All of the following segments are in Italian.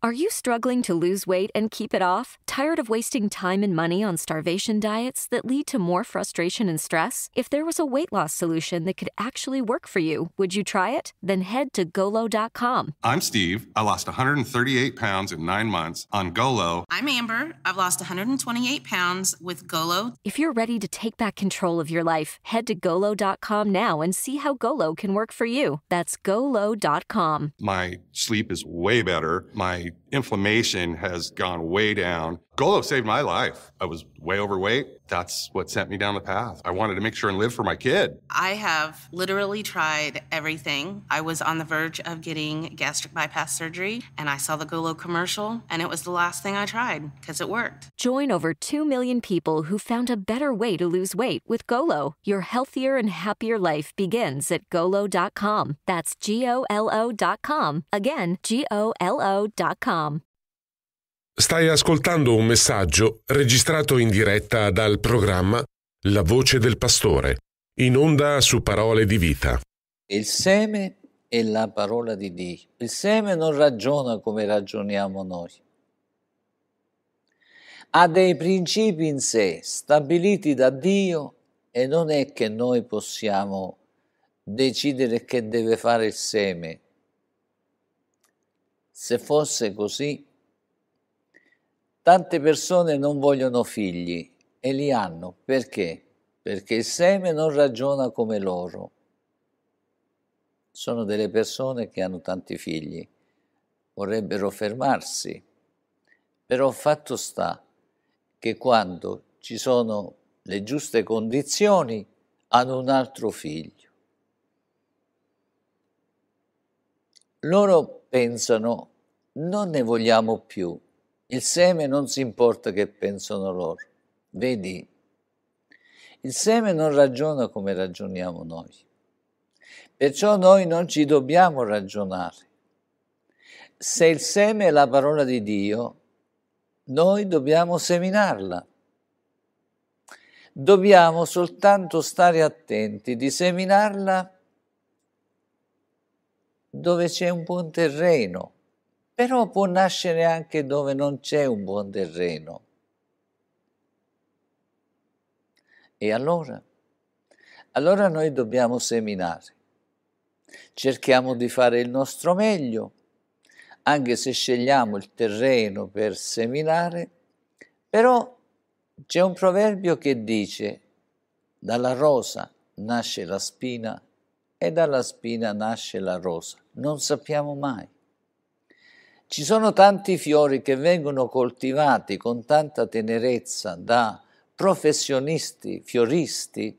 Are you struggling to lose weight and keep it off? Tired of wasting time and money on starvation diets that lead to more frustration and stress? If there was a weight loss solution that could actually work for you, would you try it? Then head to golo.com. I'm Steve. I lost 138 pounds in nine months on Golo. I'm Amber. I've lost 128 pounds with Golo. If you're ready to take back control of your life, head to golo.com now and see how Golo can work for you. That's golo.com. My sleep is way better. My the inflammation has gone way down. Golo saved my life. I was way overweight. That's what sent me down the path. I wanted to make sure and live for my kid. I have literally tried everything. I was on the verge of getting gastric bypass surgery, and I saw the Golo commercial, and it was the last thing I tried because it worked. Join over 2 million people who found a better way to lose weight with Golo. Your healthier and happier life begins at golo.com. That's G O L O.com. Again, G O L O.com. Stai ascoltando un messaggio registrato in diretta dal programma La voce del pastore, in onda su parole di vita. Il seme è la parola di Dio. Il seme non ragiona come ragioniamo noi. Ha dei principi in sé stabiliti da Dio e non è che noi possiamo decidere che deve fare il seme. Se fosse così, Tante persone non vogliono figli e li hanno perché? Perché il seme non ragiona come loro. Sono delle persone che hanno tanti figli, vorrebbero fermarsi, però fatto sta che quando ci sono le giuste condizioni hanno un altro figlio. Loro pensano non ne vogliamo più, il seme non si importa che pensano loro. Vedi, il seme non ragiona come ragioniamo noi. Perciò noi non ci dobbiamo ragionare. Se il seme è la parola di Dio, noi dobbiamo seminarla. Dobbiamo soltanto stare attenti di seminarla dove c'è un buon terreno però può nascere anche dove non c'è un buon terreno. E allora? Allora noi dobbiamo seminare. Cerchiamo di fare il nostro meglio, anche se scegliamo il terreno per seminare, però c'è un proverbio che dice dalla rosa nasce la spina e dalla spina nasce la rosa. Non sappiamo mai. Ci sono tanti fiori che vengono coltivati con tanta tenerezza da professionisti, fioristi,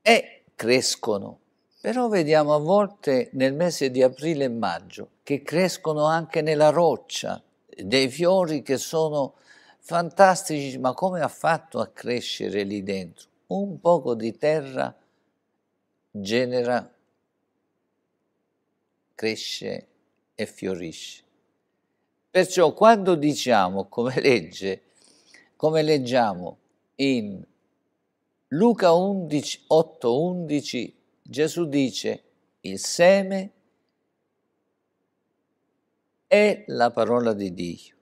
e crescono. Però vediamo a volte nel mese di aprile e maggio che crescono anche nella roccia dei fiori che sono fantastici, ma come ha fatto a crescere lì dentro? Un poco di terra genera, cresce e fiorisce. Perciò quando diciamo, come legge, come leggiamo in Luca 11, 8, 11, Gesù dice il seme è la parola di Dio.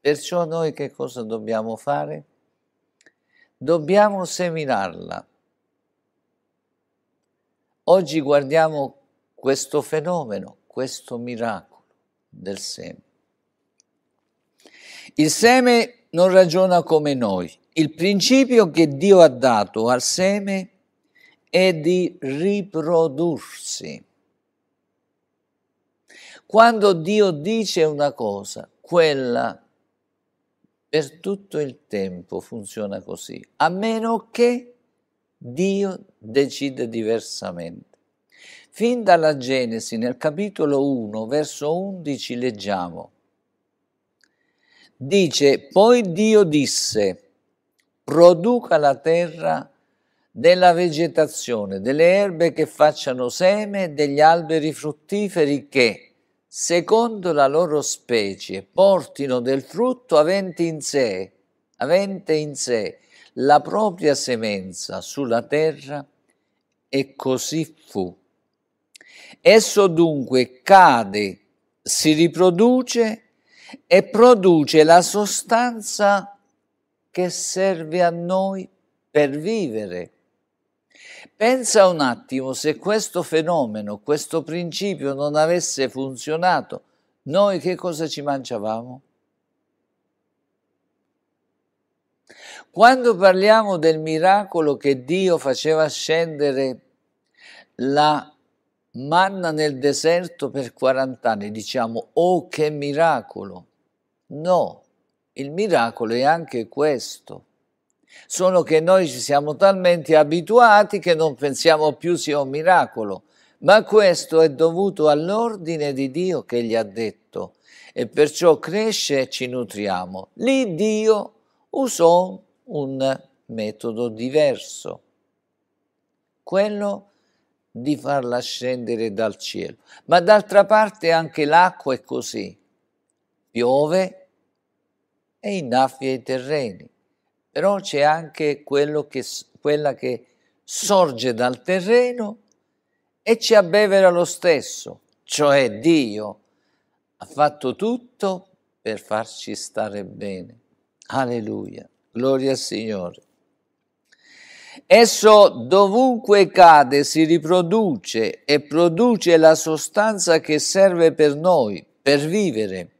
Perciò noi che cosa dobbiamo fare? Dobbiamo seminarla. Oggi guardiamo questo fenomeno questo miracolo del seme. Il seme non ragiona come noi. Il principio che Dio ha dato al seme è di riprodursi. Quando Dio dice una cosa, quella per tutto il tempo funziona così, a meno che Dio decide diversamente. Fin dalla Genesi, nel capitolo 1, verso 11, leggiamo. Dice, poi Dio disse, produca la terra della vegetazione, delle erbe che facciano seme degli alberi fruttiferi che, secondo la loro specie, portino del frutto avente in sé, avente in sé la propria semenza sulla terra, e così fu. Esso dunque cade, si riproduce e produce la sostanza che serve a noi per vivere. Pensa un attimo se questo fenomeno, questo principio non avesse funzionato, noi che cosa ci mangiavamo? Quando parliamo del miracolo che Dio faceva scendere la manna nel deserto per 40 anni, diciamo, oh che miracolo. No, il miracolo è anche questo. Solo che noi ci siamo talmente abituati che non pensiamo più sia un miracolo, ma questo è dovuto all'ordine di Dio che gli ha detto e perciò cresce e ci nutriamo. Lì Dio usò un metodo diverso, quello di farla scendere dal cielo. Ma d'altra parte anche l'acqua è così, piove e innaffia i terreni, però c'è anche che, quella che sorge dal terreno e ci abbevera lo stesso, cioè Dio ha fatto tutto per farci stare bene. Alleluia, gloria al Signore. Esso dovunque cade si riproduce e produce la sostanza che serve per noi, per vivere.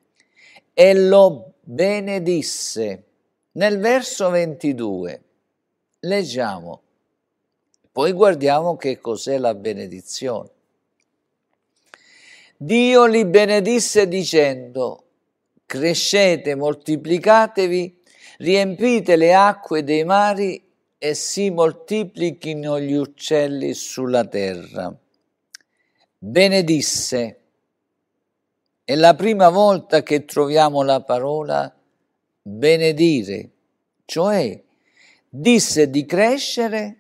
E lo benedisse. Nel verso 22 leggiamo, poi guardiamo che cos'è la benedizione. Dio li benedisse dicendo, crescete, moltiplicatevi, riempite le acque dei mari e si moltiplichino gli uccelli sulla terra. Benedisse. È la prima volta che troviamo la parola benedire, cioè disse di crescere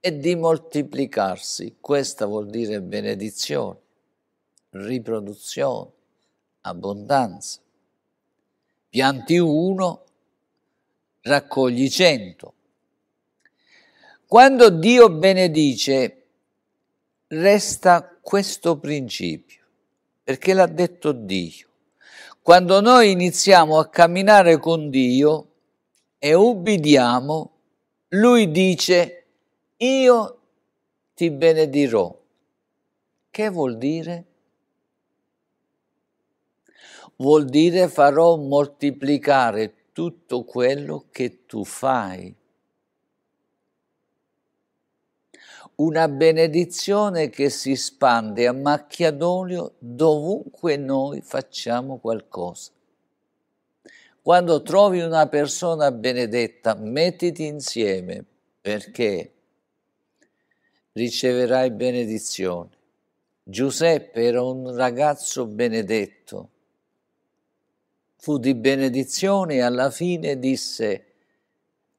e di moltiplicarsi. Questa vuol dire benedizione, riproduzione, abbondanza. Pianti uno, raccogli cento. Quando Dio benedice, resta questo principio, perché l'ha detto Dio. Quando noi iniziamo a camminare con Dio e ubbidiamo, Lui dice, io ti benedirò. Che vuol dire? Vuol dire farò moltiplicare tutto quello che tu fai una benedizione che si spande a macchia d'olio dovunque noi facciamo qualcosa. Quando trovi una persona benedetta, mettiti insieme perché riceverai benedizione. Giuseppe era un ragazzo benedetto, fu di benedizione e alla fine disse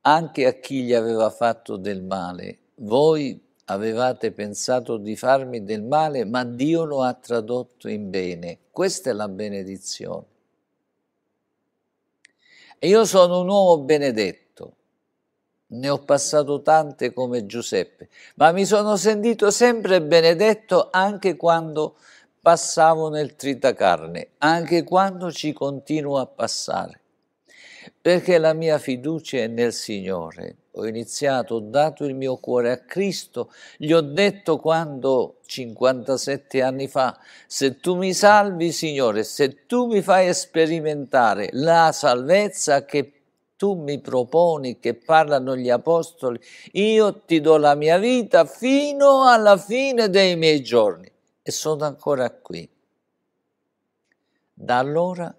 anche a chi gli aveva fatto del male, voi avevate pensato di farmi del male, ma Dio lo ha tradotto in bene. Questa è la benedizione. E io sono un uomo benedetto, ne ho passato tante come Giuseppe, ma mi sono sentito sempre benedetto anche quando passavo nel tritacarne, anche quando ci continuo a passare, perché la mia fiducia è nel Signore ho iniziato, ho dato il mio cuore a Cristo, gli ho detto quando 57 anni fa, se tu mi salvi Signore, se tu mi fai sperimentare la salvezza che tu mi proponi, che parlano gli apostoli, io ti do la mia vita fino alla fine dei miei giorni. E sono ancora qui. Da allora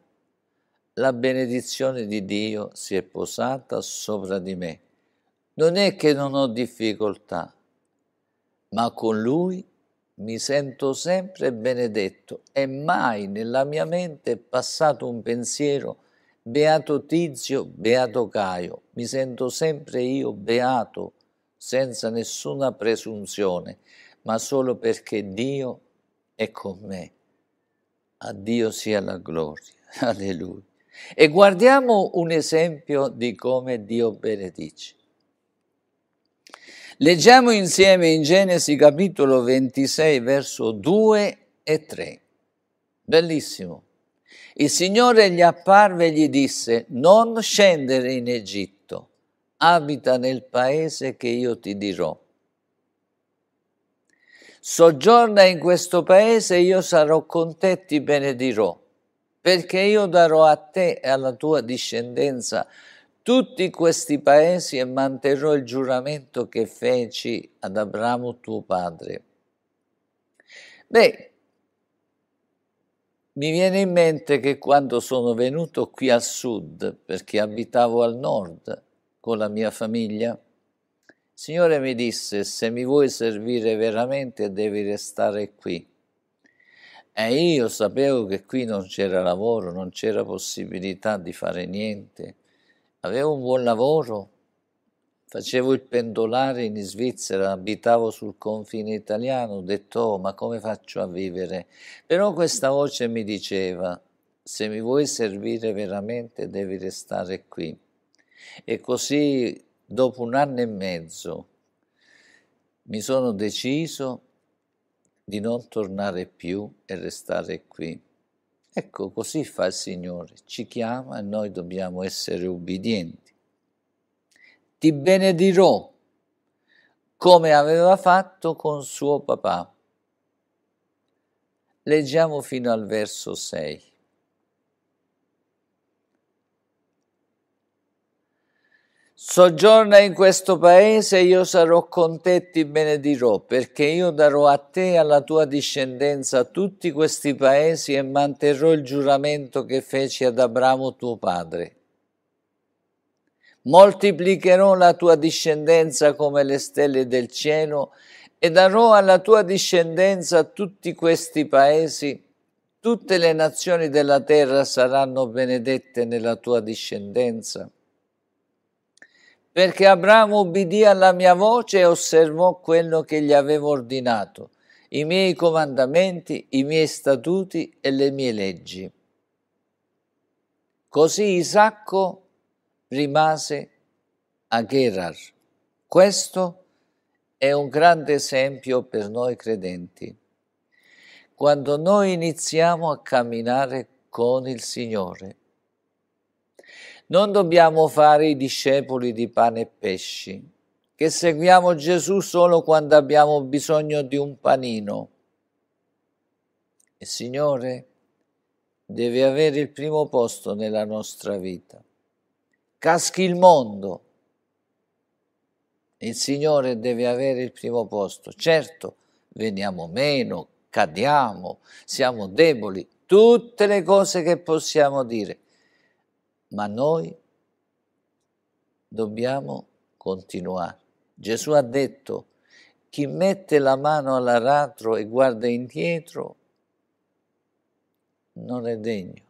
la benedizione di Dio si è posata sopra di me non è che non ho difficoltà, ma con lui mi sento sempre benedetto e mai nella mia mente è passato un pensiero beato Tizio, beato Caio, mi sento sempre io beato, senza nessuna presunzione, ma solo perché Dio è con me. A Dio sia la gloria, alleluia. E guardiamo un esempio di come Dio benedice. Leggiamo insieme in Genesi capitolo 26 verso 2 e 3. Bellissimo. Il Signore gli apparve e gli disse, non scendere in Egitto, abita nel paese che io ti dirò. Soggiorna in questo paese e io sarò con te e ti benedirò, perché io darò a te e alla tua discendenza tutti questi paesi e manterrò il giuramento che feci ad Abramo tuo padre. Beh, mi viene in mente che quando sono venuto qui al sud, perché abitavo al nord con la mia famiglia, il Signore mi disse, se mi vuoi servire veramente devi restare qui. E io sapevo che qui non c'era lavoro, non c'era possibilità di fare niente Avevo un buon lavoro, facevo il pendolare in Svizzera, abitavo sul confine italiano, ho detto oh, ma come faccio a vivere? Però questa voce mi diceva se mi vuoi servire veramente devi restare qui. E così dopo un anno e mezzo mi sono deciso di non tornare più e restare qui. Ecco, così fa il Signore, ci chiama e noi dobbiamo essere ubbidienti. Ti benedirò come aveva fatto con suo papà. Leggiamo fino al verso 6. Soggiorna in questo paese, io sarò con te ti benedirò, perché io darò a te e alla tua discendenza tutti questi paesi e manterrò il giuramento che feci ad Abramo tuo padre. Moltiplicherò la tua discendenza come le stelle del cielo e darò alla tua discendenza tutti questi paesi, tutte le nazioni della terra saranno benedette nella tua discendenza perché Abramo obbedì alla mia voce e osservò quello che gli avevo ordinato, i miei comandamenti, i miei statuti e le mie leggi. Così Isacco rimase a Gerar. Questo è un grande esempio per noi credenti. Quando noi iniziamo a camminare con il Signore, non dobbiamo fare i discepoli di pane e pesci, che seguiamo Gesù solo quando abbiamo bisogno di un panino. Il Signore deve avere il primo posto nella nostra vita. Caschi il mondo. Il Signore deve avere il primo posto. Certo, veniamo meno, cadiamo, siamo deboli, tutte le cose che possiamo dire, ma noi dobbiamo continuare. Gesù ha detto, chi mette la mano all'aratro e guarda indietro non è degno.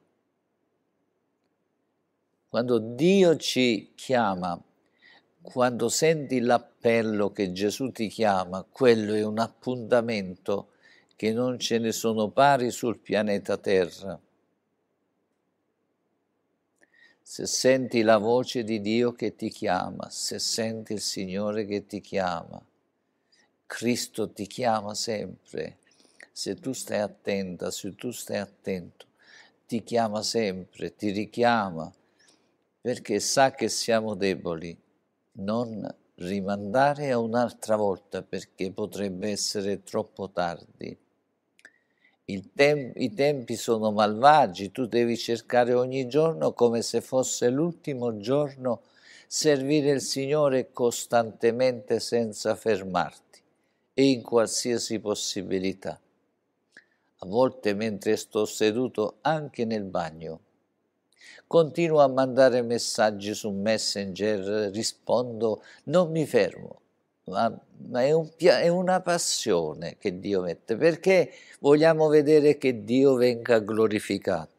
Quando Dio ci chiama, quando senti l'appello che Gesù ti chiama, quello è un appuntamento che non ce ne sono pari sul pianeta Terra se senti la voce di Dio che ti chiama, se senti il Signore che ti chiama, Cristo ti chiama sempre, se tu stai attenta, se tu stai attento, ti chiama sempre, ti richiama, perché sa che siamo deboli. Non rimandare a un'altra volta perché potrebbe essere troppo tardi tem- I tempi sono malvagi, tu devi cercare ogni giorno come se fosse l'ultimo giorno, servire il Signore costantemente senza fermarti e in qualsiasi possibilità. A volte mentre sto seduto anche nel bagno, continuo a mandare messaggi su Messenger, rispondo, non mi fermo ma, ma è, un, è, una passione che Dio mette, perché vogliamo vedere che Dio venga glorificato.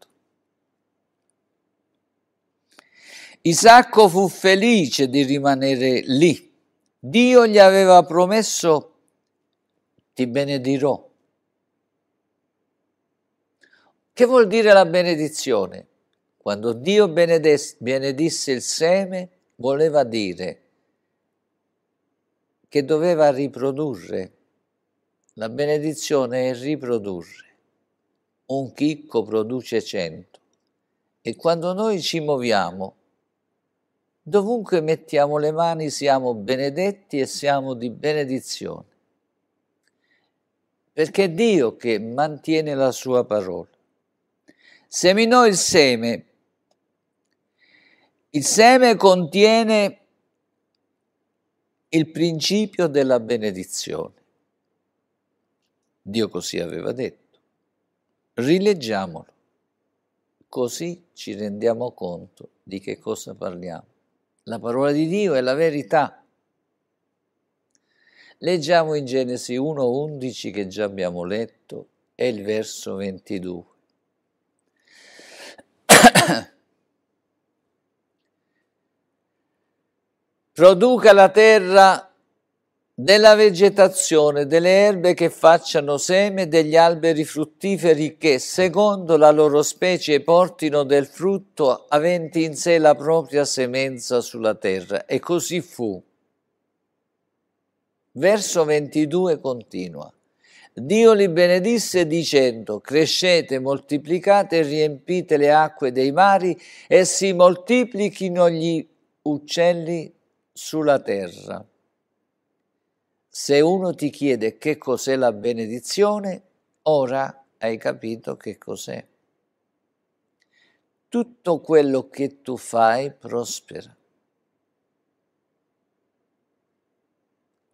Isacco fu felice di rimanere lì. Dio gli aveva promesso, ti benedirò. Che vuol dire la benedizione? Quando Dio benedisse il seme, voleva dire che doveva riprodurre. La benedizione è riprodurre. Un chicco produce cento. E quando noi ci muoviamo, dovunque mettiamo le mani siamo benedetti e siamo di benedizione. Perché è Dio che mantiene la sua parola. Seminò il seme. Il seme contiene il principio della benedizione. Dio così aveva detto. Rileggiamolo, così ci rendiamo conto di che cosa parliamo. La parola di Dio è la verità. Leggiamo in Genesi 1.11 che già abbiamo letto e il verso 22. produca la terra della vegetazione, delle erbe che facciano seme, degli alberi fruttiferi che, secondo la loro specie, portino del frutto aventi in sé la propria semenza sulla terra. E così fu. Verso 22 continua. Dio li benedisse dicendo, crescete, moltiplicate, riempite le acque dei mari e si moltiplichino gli uccelli sulla terra. Se uno ti chiede che cos'è la benedizione, ora hai capito che cos'è. Tutto quello che tu fai prospera.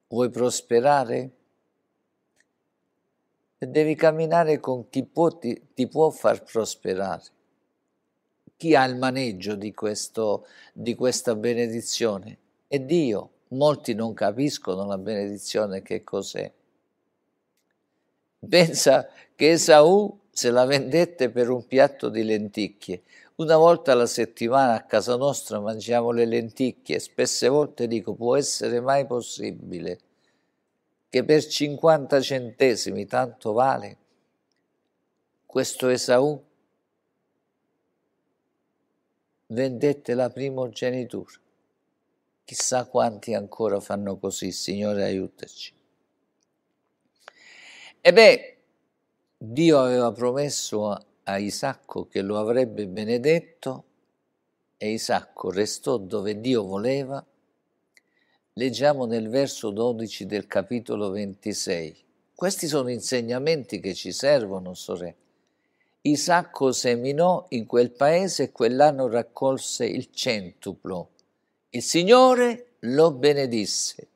Vuoi prosperare? E devi camminare con chi può, ti, ti, può far prosperare. Chi ha il maneggio di, questo, di questa benedizione? E Dio, molti non capiscono la benedizione che cos'è. Pensa che Esaù se la vendette per un piatto di lenticchie. Una volta alla settimana a casa nostra mangiamo le lenticchie e spesse volte dico può essere mai possibile che per 50 centesimi tanto vale questo Esaù vendette la primogenitura. Chissà quanti ancora fanno così, Signore aiutaci. E beh, Dio aveva promesso a Isacco che lo avrebbe benedetto e Isacco restò dove Dio voleva. Leggiamo nel verso 12 del capitolo 26. Questi sono insegnamenti che ci servono, sorelle. Isacco seminò in quel paese e quell'anno raccolse il centuplo. Il Signore lo benedisse.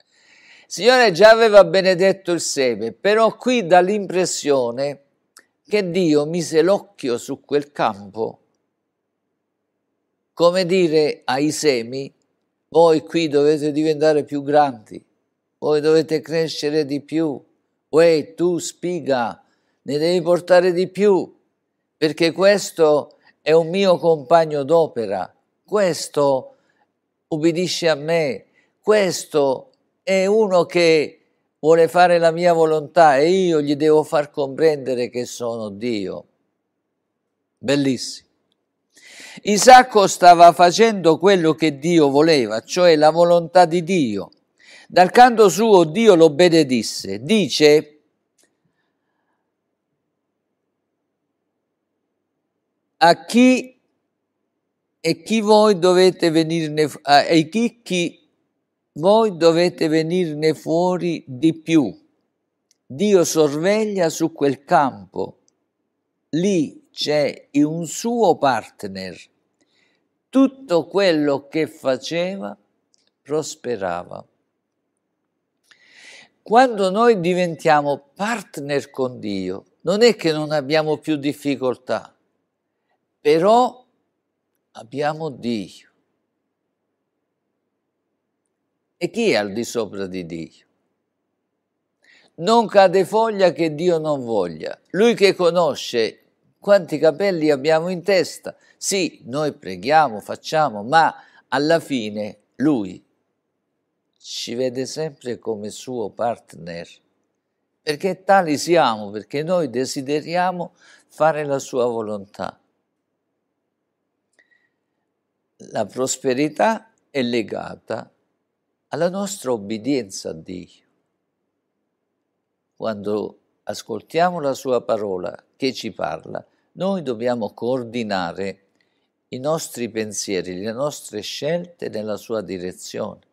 Il Signore già aveva benedetto il seme, però qui dà l'impressione che Dio mise l'occhio su quel campo, come dire ai semi, voi qui dovete diventare più grandi, voi dovete crescere di più, voi tu spiga, ne devi portare di più, perché questo è un mio compagno d'opera, questo ubbidisce a me, questo è uno che vuole fare la mia volontà e io gli devo far comprendere che sono Dio. Bellissimo. Isacco stava facendo quello che Dio voleva, cioè la volontà di Dio. Dal canto suo Dio lo benedisse. Dice, a chi e chi voi dovete venirne, ah, e chi, chi voi dovete venirne fuori di più. Dio sorveglia su quel campo, lì c'è un suo partner. Tutto quello che faceva prosperava. Quando noi diventiamo partner con Dio, non è che non abbiamo più difficoltà, però abbiamo Dio. E chi è al di sopra di Dio? Non cade foglia che Dio non voglia. Lui che conosce quanti capelli abbiamo in testa. Sì, noi preghiamo, facciamo, ma alla fine Lui ci vede sempre come suo partner. Perché tali siamo, perché noi desideriamo fare la sua volontà la prosperità è legata alla nostra obbedienza a Dio. Quando ascoltiamo la sua parola che ci parla, noi dobbiamo coordinare i nostri pensieri, le nostre scelte nella sua direzione.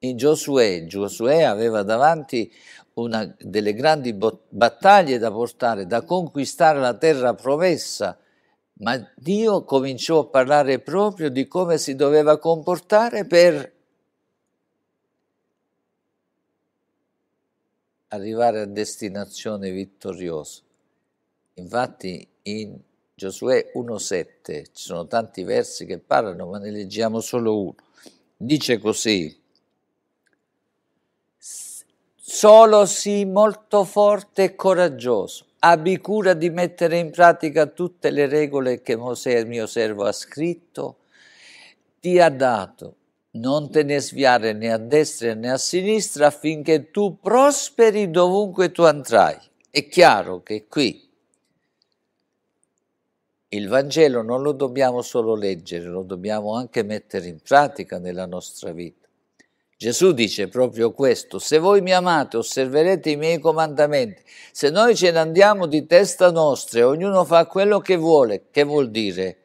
In Giosuè, Giosuè aveva davanti una delle grandi battaglie da portare, da conquistare la terra promessa, ma Dio cominciò a parlare proprio di come si doveva comportare per arrivare a destinazione vittoriosa. Infatti in Giosuè 1.7 ci sono tanti versi che parlano, ma ne leggiamo solo uno. Dice così, Solo sii molto forte e coraggioso. Abbi cura di mettere in pratica tutte le regole che Mosè, il mio servo, ha scritto, ti ha dato. Non te ne sviare né a destra né a sinistra affinché tu prosperi dovunque tu andrai. È chiaro che qui il Vangelo non lo dobbiamo solo leggere, lo dobbiamo anche mettere in pratica nella nostra vita. Gesù dice proprio questo, se voi mi amate osserverete i miei comandamenti, se noi ce ne andiamo di testa nostra e ognuno fa quello che vuole, che vuol dire?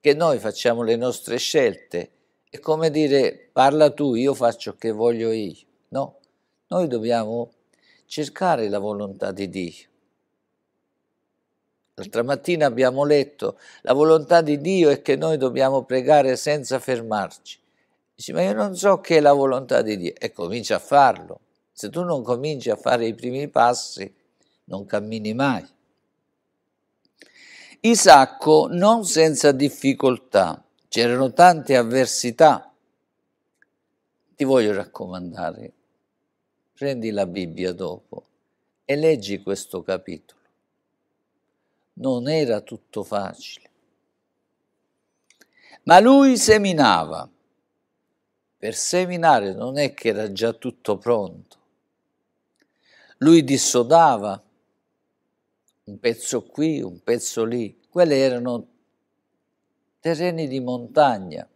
Che noi facciamo le nostre scelte, è come dire parla tu, io faccio che voglio io, no? Noi dobbiamo cercare la volontà di Dio. L'altra mattina abbiamo letto, la volontà di Dio è che noi dobbiamo pregare senza fermarci Dice, ma io non so che è la volontà di Dio. E comincia a farlo. Se tu non cominci a fare i primi passi, non cammini mai. Isacco non senza difficoltà, c'erano tante avversità. Ti voglio raccomandare, prendi la Bibbia dopo e leggi questo capitolo. Non era tutto facile. Ma lui seminava per seminare non è che era già tutto pronto. Lui dissodava un pezzo qui, un pezzo lì. Quelli erano terreni di montagna.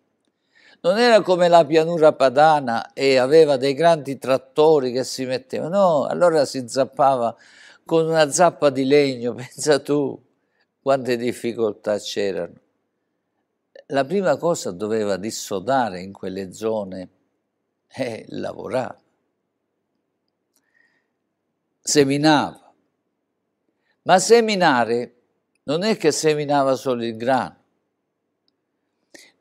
Non era come la pianura padana e aveva dei grandi trattori che si mettevano. No, allora si zappava con una zappa di legno, pensa tu quante difficoltà c'erano la prima cosa doveva dissodare in quelle zone è lavorare. seminava. Ma seminare non è che seminava solo il grano.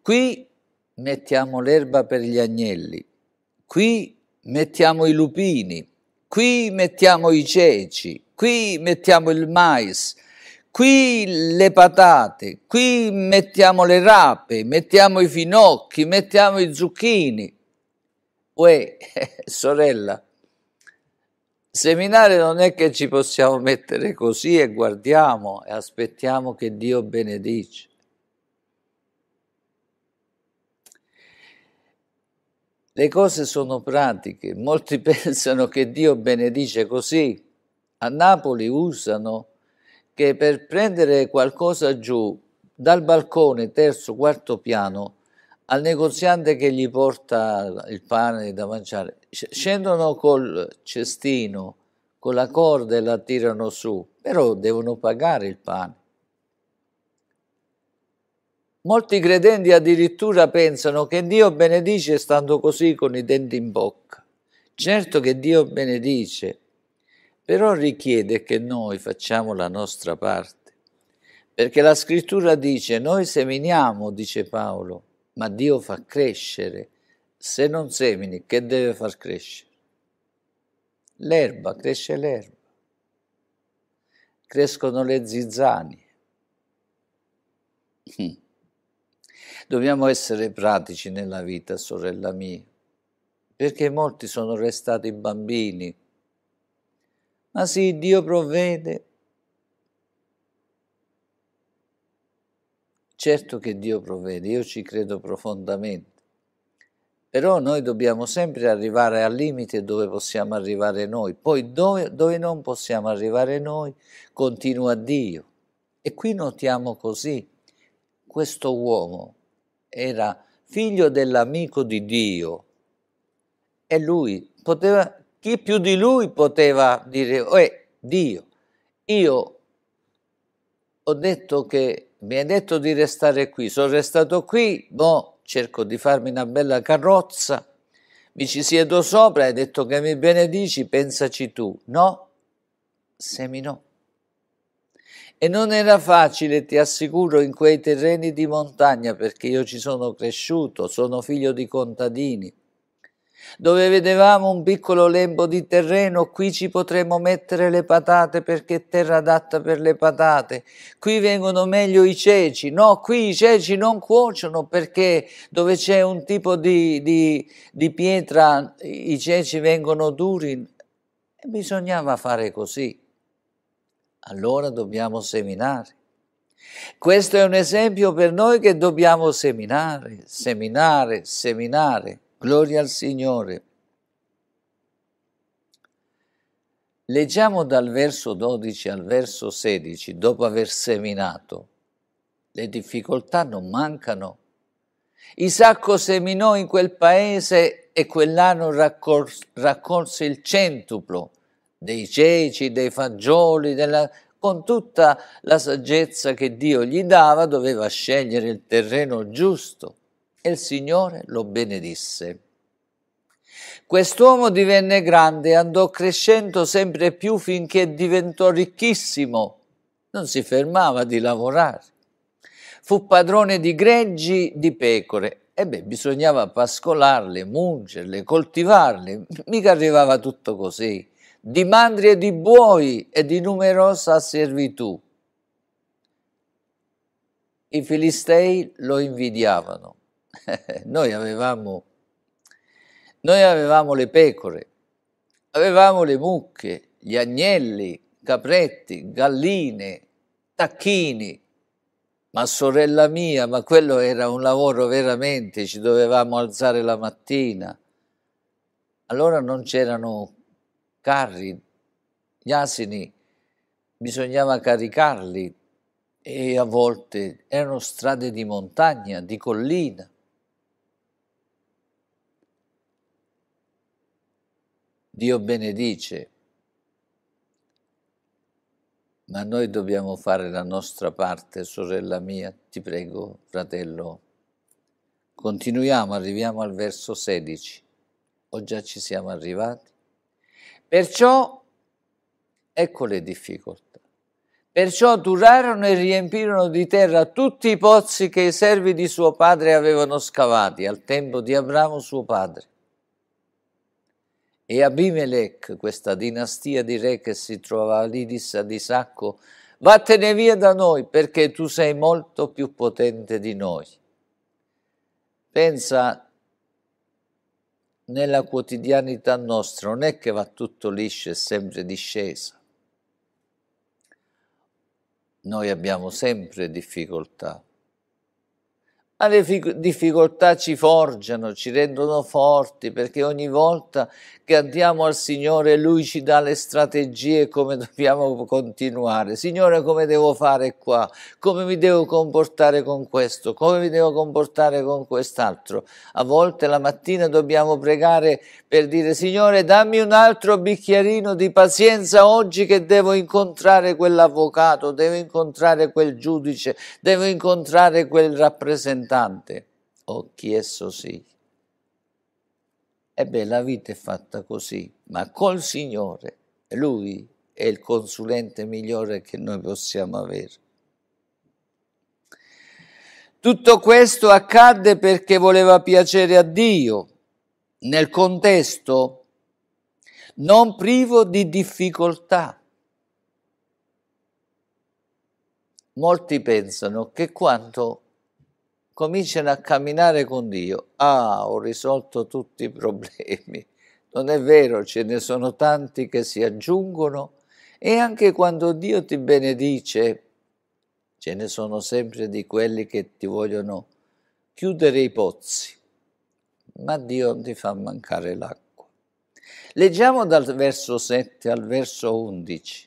Qui mettiamo l'erba per gli agnelli, qui mettiamo i lupini, qui mettiamo i ceci, qui mettiamo il mais, qui le patate, qui mettiamo le rape, mettiamo i finocchi, mettiamo i zucchini. Uè, sorella, seminare non è che ci possiamo mettere così e guardiamo e aspettiamo che Dio benedice. Le cose sono pratiche, molti pensano che Dio benedice così. A Napoli usano che per prendere qualcosa giù dal balcone terzo, quarto piano al negoziante che gli porta il pane da mangiare, scendono col cestino, con la corda e la tirano su, però devono pagare il pane. Molti credenti addirittura pensano che Dio benedice stando così con i denti in bocca. Certo che Dio benedice, però richiede che noi facciamo la nostra parte, perché la scrittura dice noi seminiamo, dice Paolo, ma Dio fa crescere. Se non semini, che deve far crescere? L'erba, cresce l'erba. Crescono le zizzanie. Mm. Dobbiamo essere pratici nella vita, sorella mia, perché molti sono restati bambini ma sì, Dio provvede. Certo che Dio provvede, io ci credo profondamente. Però noi dobbiamo sempre arrivare al limite dove possiamo arrivare noi, poi dove, dove, non possiamo arrivare noi continua Dio. E qui notiamo così, questo uomo era figlio dell'amico di Dio e lui poteva chi più di lui poteva dire, oh, Dio, io ho detto che mi hai detto di restare qui, sono restato qui, boh, cerco di farmi una bella carrozza, mi ci siedo sopra, hai detto che mi benedici, pensaci tu. No, seminò. E non era facile, ti assicuro, in quei terreni di montagna, perché io ci sono cresciuto, sono figlio di contadini. Dove vedevamo un piccolo lembo di terreno, qui ci potremmo mettere le patate perché è terra adatta per le patate. Qui vengono meglio i ceci. No, qui i ceci non cuociono perché dove c'è un tipo di, di, di pietra i ceci vengono duri. Bisognava fare così. Allora dobbiamo seminare. Questo è un esempio per noi che dobbiamo seminare, seminare, seminare. Gloria al Signore. Leggiamo dal verso 12 al verso 16, dopo aver seminato. Le difficoltà non mancano. Isacco seminò in quel paese e quell'anno raccolse il centuplo dei ceci, dei fagioli, della, con tutta la saggezza che Dio gli dava, doveva scegliere il terreno giusto e il Signore lo benedisse. Quest'uomo divenne grande e andò crescendo sempre più finché diventò ricchissimo. Non si fermava di lavorare. Fu padrone di greggi di pecore. E bisognava pascolarle, mungerle, coltivarle. Mica arrivava tutto così. Di mandri e di buoi e di numerosa servitù. I filistei lo invidiavano noi avevamo, noi avevamo le pecore, avevamo le mucche, gli agnelli, capretti, galline, tacchini. Ma sorella mia, ma quello era un lavoro veramente, ci dovevamo alzare la mattina. Allora non c'erano carri, gli asini, bisognava caricarli e a volte erano strade di montagna, di collina. Dio benedice, ma noi dobbiamo fare la nostra parte, sorella mia, ti prego, fratello. Continuiamo, arriviamo al verso 16, o già ci siamo arrivati. Perciò, ecco le difficoltà. Perciò durarono e riempirono di terra tutti i pozzi che i servi di suo padre avevano scavati al tempo di Abramo suo padre. E Abimelech, questa dinastia di re che si trovava lì, disse ad Isacco, vattene via da noi perché tu sei molto più potente di noi. Pensa, nella quotidianità nostra non è che va tutto liscio e sempre discesa. Noi abbiamo sempre difficoltà, ma le difficoltà ci forgiano, ci rendono forti, perché ogni volta che andiamo al Signore Lui ci dà le strategie come dobbiamo continuare. Signore, come devo fare qua? Come mi devo comportare con questo? Come mi devo comportare con quest'altro? A volte la mattina dobbiamo pregare per dire, Signore, dammi un altro bicchierino di pazienza oggi che devo incontrare quell'avvocato, devo incontrare quel giudice, devo incontrare quel rappresentante cantante, occhi esso sì. Ebbene, la vita è fatta così, ma col Signore, Lui è il consulente migliore che noi possiamo avere. Tutto questo accadde perché voleva piacere a Dio, nel contesto non privo di difficoltà. Molti pensano che quando cominciano a camminare con Dio. Ah, ho risolto tutti i problemi. Non è vero, ce ne sono tanti che si aggiungono e anche quando Dio ti benedice, ce ne sono sempre di quelli che ti vogliono chiudere i pozzi, ma Dio non ti fa mancare l'acqua. Leggiamo dal verso 7 al verso 11.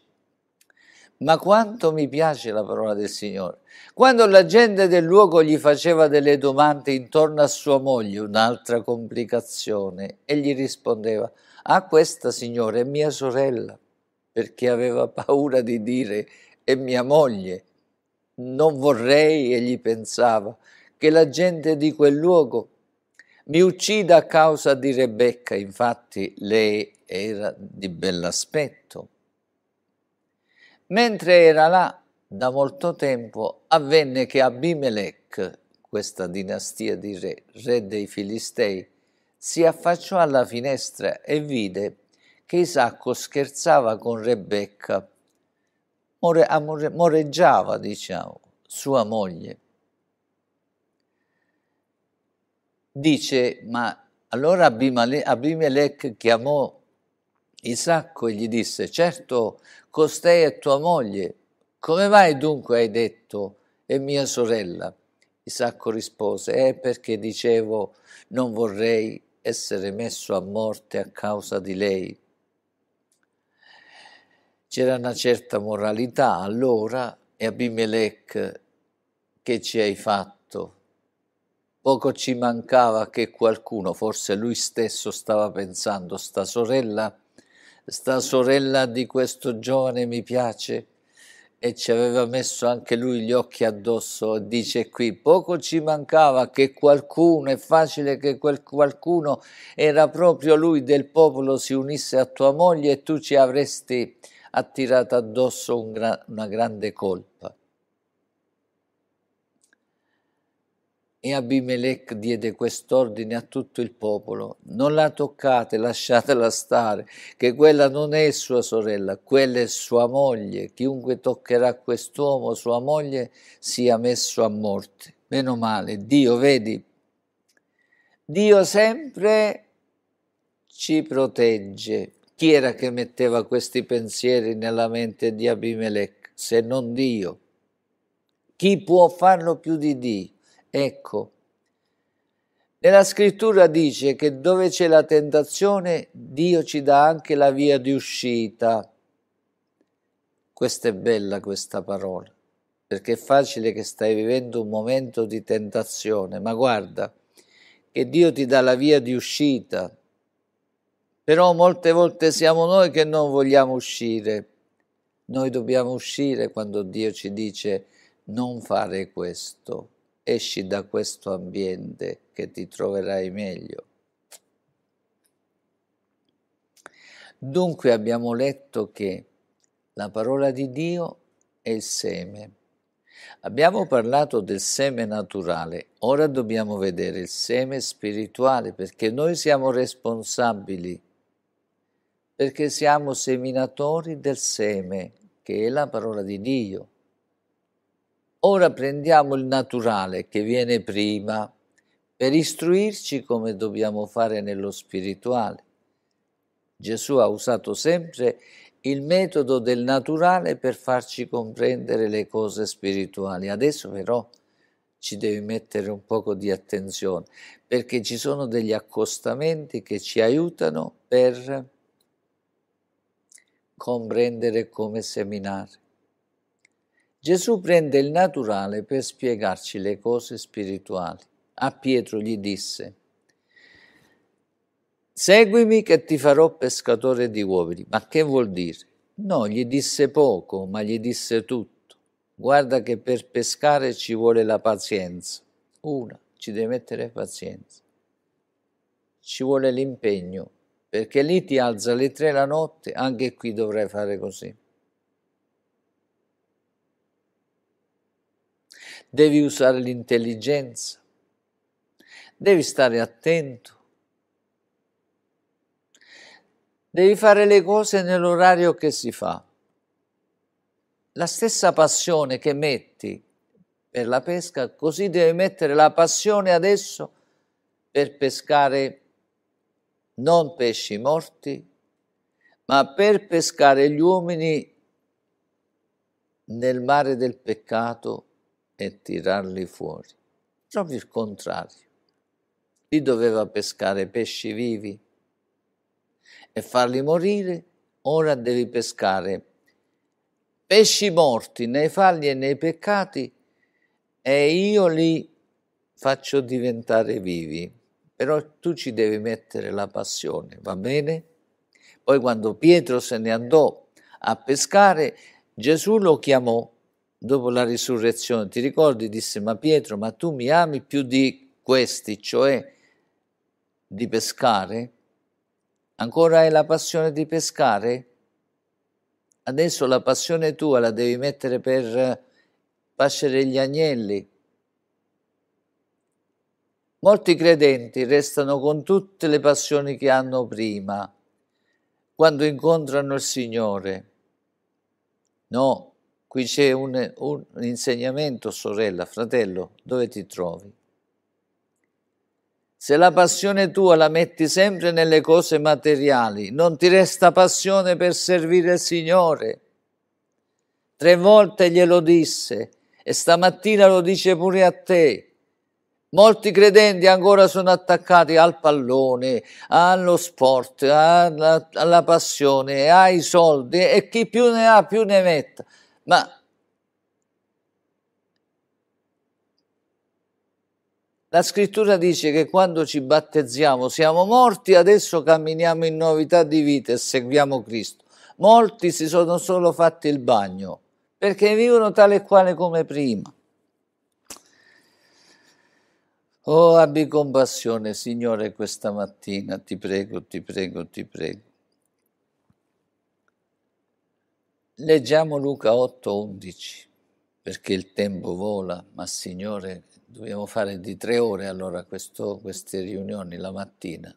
Ma quanto mi piace la parola del Signore. Quando la gente del luogo gli faceva delle domande intorno a sua moglie, un'altra complicazione, e gli rispondeva, ah questa signora è mia sorella, perché aveva paura di dire è mia moglie. Non vorrei, egli pensava, che la gente di quel luogo mi uccida a causa di Rebecca, infatti lei era di bell'aspetto Mentre era là da molto tempo avvenne che Abimelech, questa dinastia di re, re dei Filistei, si affacciò alla finestra e vide che Isacco scherzava con Rebecca, more, amore, moreggiava, diciamo, sua moglie. Dice, ma allora Abimelech chiamò Isacco gli disse, certo, costei è tua moglie, come mai dunque hai detto, è mia sorella? Isacco rispose, è perché dicevo, non vorrei essere messo a morte a causa di lei. C'era una certa moralità allora e Abimelech che ci hai fatto? Poco ci mancava che qualcuno, forse lui stesso stava pensando, sta sorella sta sorella di questo giovane mi piace e ci aveva messo anche lui gli occhi addosso dice qui poco ci mancava che qualcuno è facile che quel qualcuno era proprio lui del popolo si unisse a tua moglie e tu ci avresti attirato addosso un gra una grande colpa E Abimelech diede quest'ordine a tutto il popolo, non la toccate, lasciatela stare, che quella non è sua sorella, quella è sua moglie, chiunque toccherà quest'uomo, sua moglie, sia messo a morte. Meno male, Dio, vedi, Dio sempre ci protegge. Chi era che metteva questi pensieri nella mente di Abimelech, se non Dio? Chi può farlo più di Dio? Ecco, nella scrittura dice che dove c'è la tentazione Dio ci dà anche la via di uscita. Questa è bella questa parola, perché è facile che stai vivendo un momento di tentazione, ma guarda che Dio ti dà la via di uscita. Però molte volte siamo noi che non vogliamo uscire. Noi dobbiamo uscire quando Dio ci dice non fare questo esci da questo ambiente che ti troverai meglio. Dunque abbiamo letto che la parola di Dio è il seme. Abbiamo parlato del seme naturale, ora dobbiamo vedere il seme spirituale perché noi siamo responsabili, perché siamo seminatori del seme che è la parola di Dio. Ora prendiamo il naturale che viene prima per istruirci come dobbiamo fare nello spirituale. Gesù ha usato sempre il metodo del naturale per farci comprendere le cose spirituali. Adesso però ci devi mettere un poco di attenzione perché ci sono degli accostamenti che ci aiutano per comprendere come seminare. Gesù prende il naturale per spiegarci le cose spirituali. A Pietro gli disse, seguimi che ti farò pescatore di uomini. Ma che vuol dire? No, gli disse poco, ma gli disse tutto. Guarda che per pescare ci vuole la pazienza. Una, ci deve mettere pazienza. Ci vuole l'impegno, perché lì ti alza le tre la notte, anche qui dovrai fare così. devi usare l'intelligenza, devi stare attento, devi fare le cose nell'orario che si fa. La stessa passione che metti per la pesca, così devi mettere la passione adesso per pescare non pesci morti, ma per pescare gli uomini nel mare del peccato e tirarli fuori. Proprio il contrario. Lì doveva pescare pesci vivi e farli morire, ora devi pescare pesci morti nei falli e nei peccati e io li faccio diventare vivi. Però tu ci devi mettere la passione, va bene? Poi quando Pietro se ne andò a pescare, Gesù lo chiamò dopo la risurrezione, ti ricordi, disse, ma Pietro, ma tu mi ami più di questi, cioè di pescare? Ancora hai la passione di pescare? Adesso la passione tua la devi mettere per pascere gli agnelli. Molti credenti restano con tutte le passioni che hanno prima, quando incontrano il Signore. No, qui c'è un, un, insegnamento, sorella, fratello, dove ti trovi? Se la passione tua la metti sempre nelle cose materiali, non ti resta passione per servire il Signore. Tre volte glielo disse e stamattina lo dice pure a te. Molti credenti ancora sono attaccati al pallone, allo sport, alla, alla passione, ai soldi e chi più ne ha più ne metta ma La scrittura dice che quando ci battezziamo siamo morti, adesso camminiamo in novità di vita e seguiamo Cristo. Molti si sono solo fatti il bagno perché vivono tale e quale come prima. Oh, abbi compassione, Signore, questa mattina, ti prego, ti prego, ti prego. Leggiamo Luca 8:11, perché il tempo vola, ma Signore, dobbiamo fare di tre ore allora questo, queste riunioni la mattina.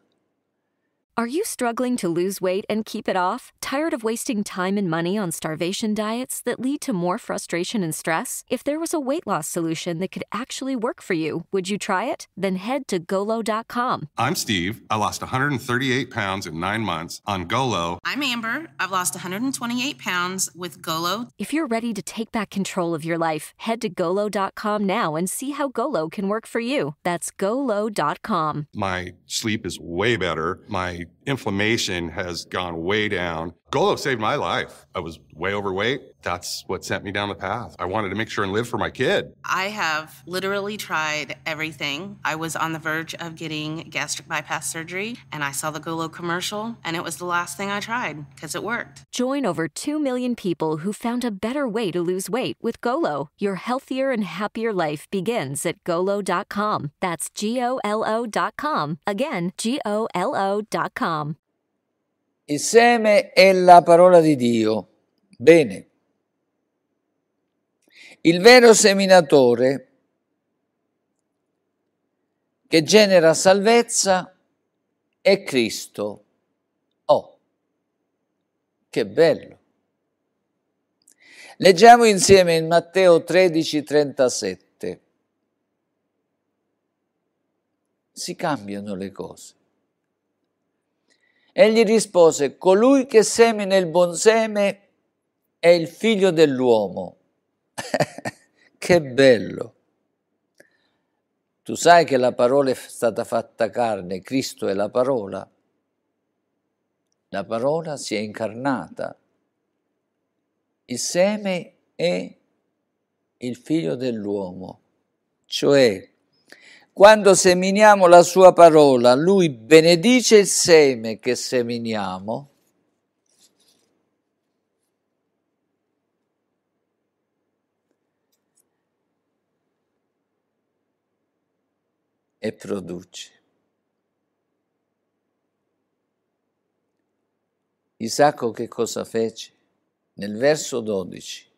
Are you struggling to lose weight and keep it off? Tired of wasting time and money on starvation diets that lead to more frustration and stress? If there was a weight loss solution that could actually work for you, would you try it? Then head to golo.com. I'm Steve. I lost 138 pounds in nine months on Golo. I'm Amber. I've lost 128 pounds with Golo. If you're ready to take back control of your life, head to golo.com now and see how Golo can work for you. That's golo.com. My sleep is way better. My you inflammation has gone way down. Golo saved my life. I was way overweight. That's what sent me down the path. I wanted to make sure and live for my kid. I have literally tried everything. I was on the verge of getting gastric bypass surgery, and I saw the Golo commercial, and it was the last thing I tried because it worked. Join over 2 million people who found a better way to lose weight with Golo. Your healthier and happier life begins at golo.com. That's G O L O.com. Again, G O L O.com. Islam. Il seme è la parola di Dio. Bene. Il vero seminatore che genera salvezza è Cristo. Oh, che bello. Leggiamo insieme in Matteo 13, 37. Si cambiano le cose. Egli rispose, colui che semina il buon seme è il figlio dell'uomo. che bello! Tu sai che la parola è stata fatta carne, Cristo è la parola. La parola si è incarnata. Il seme è il figlio dell'uomo, cioè quando seminiamo la sua parola, lui benedice il seme che seminiamo. E produce. Isacco che cosa fece? Nel verso 12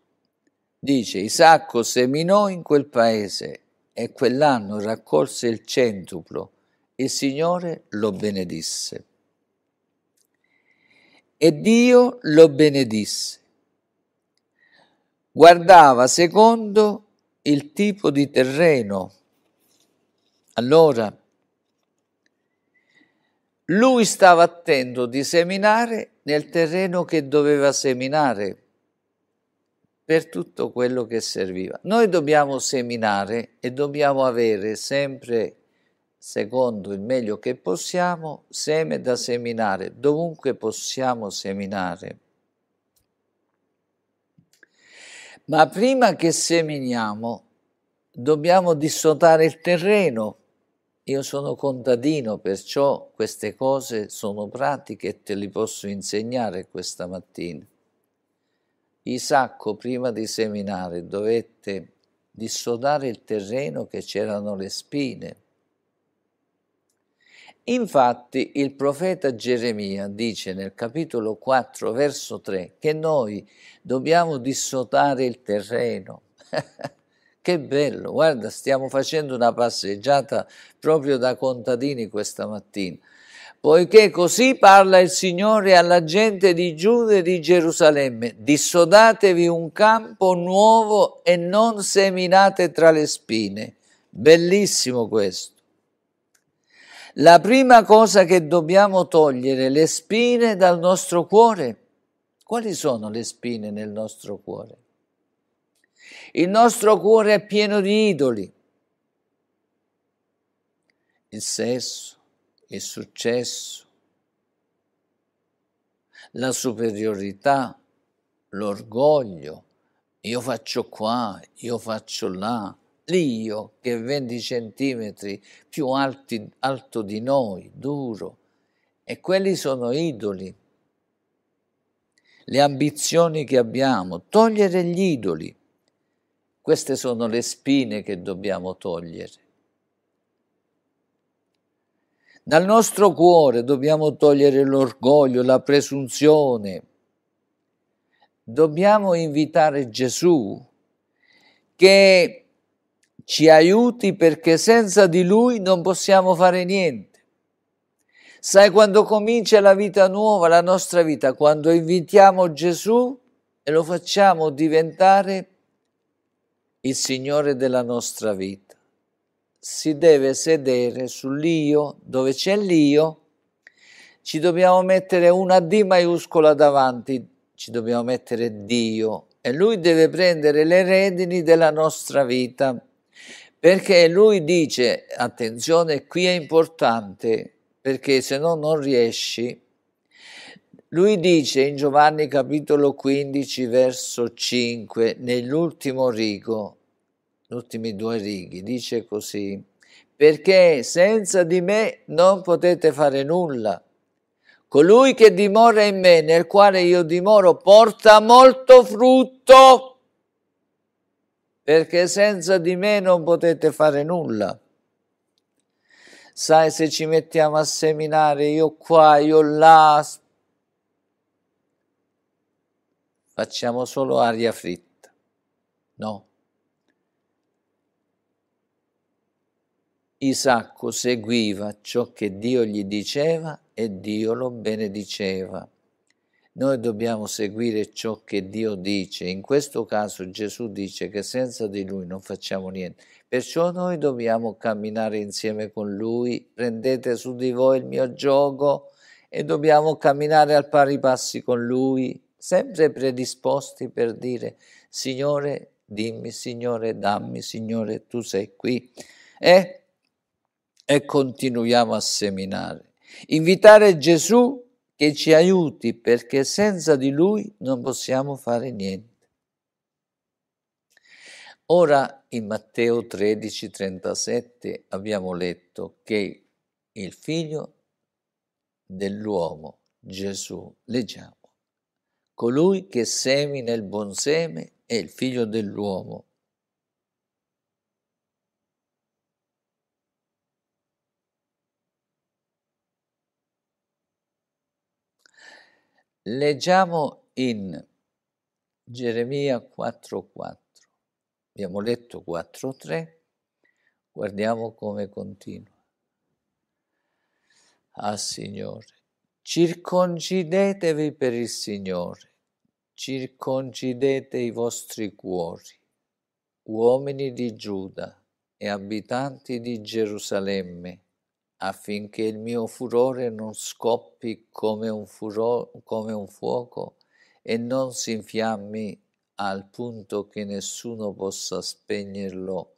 dice Isacco seminò in quel paese e quell'anno raccolse il centuplo. Il Signore lo benedisse. E Dio lo benedisse. Guardava secondo il tipo di terreno. Allora, lui stava attento di seminare nel terreno che doveva seminare per tutto quello che serviva. Noi dobbiamo seminare e dobbiamo avere sempre, secondo il meglio che possiamo, seme da seminare, dovunque possiamo seminare. Ma prima che seminiamo, dobbiamo dissotare il terreno. Io sono contadino, perciò queste cose sono pratiche e te le posso insegnare questa mattina. Isacco, prima di seminare, dovette dissodare il terreno che c'erano le spine. Infatti il profeta Geremia dice nel capitolo 4, verso 3, che noi dobbiamo dissodare il terreno. che bello, guarda, stiamo facendo una passeggiata proprio da contadini questa mattina poiché così parla il Signore alla gente di Giuda e di Gerusalemme, dissodatevi un campo nuovo e non seminate tra le spine. Bellissimo questo. La prima cosa che dobbiamo togliere, le spine dal nostro cuore. Quali sono le spine nel nostro cuore? Il nostro cuore è pieno di idoli. Il sesso, il successo, la superiorità, l'orgoglio, io faccio qua, io faccio là, l'io che 20 centimetri più alti, alto di noi, duro, e quelli sono idoli. Le ambizioni che abbiamo, togliere gli idoli, queste sono le spine che dobbiamo togliere dal nostro cuore dobbiamo togliere l'orgoglio, la presunzione. Dobbiamo invitare Gesù che ci aiuti perché senza di Lui non possiamo fare niente. Sai quando comincia la vita nuova, la nostra vita, quando invitiamo Gesù e lo facciamo diventare il Signore della nostra vita si deve sedere sull'io, dove c'è l'io, ci dobbiamo mettere una D maiuscola davanti, ci dobbiamo mettere Dio e lui deve prendere le redini della nostra vita perché lui dice attenzione qui è importante perché se no non riesci lui dice in Giovanni capitolo 15 verso 5 nell'ultimo rigo ultimi due righi, dice così, perché senza di me non potete fare nulla. Colui che dimora in me, nel quale io dimoro, porta molto frutto, perché senza di me non potete fare nulla. Sai, se ci mettiamo a seminare, io qua, io là, facciamo solo aria fritta. No. Isacco seguiva ciò che Dio gli diceva e Dio lo benediceva. Noi dobbiamo seguire ciò che Dio dice. In questo caso Gesù dice che senza di Lui non facciamo niente. Perciò noi dobbiamo camminare insieme con Lui. Prendete su di voi il mio gioco e dobbiamo camminare al pari passi con Lui, sempre predisposti per dire, Signore, dimmi, Signore, dammi, Signore, tu sei qui. E e continuiamo a seminare. Invitare Gesù che ci aiuti perché senza di Lui non possiamo fare niente. Ora in Matteo 13:37 abbiamo letto che il figlio dell'uomo, Gesù, leggiamo, colui che semina il buon seme è il figlio dell'uomo. Leggiamo in Geremia 4.4, abbiamo letto 4.3, guardiamo come continua. Ah Signore, circoncidetevi per il Signore, circoncidete i vostri cuori, uomini di Giuda e abitanti di Gerusalemme, affinché il mio furore non scoppi come un, furo, come un fuoco e non si infiammi al punto che nessuno possa spegnerlo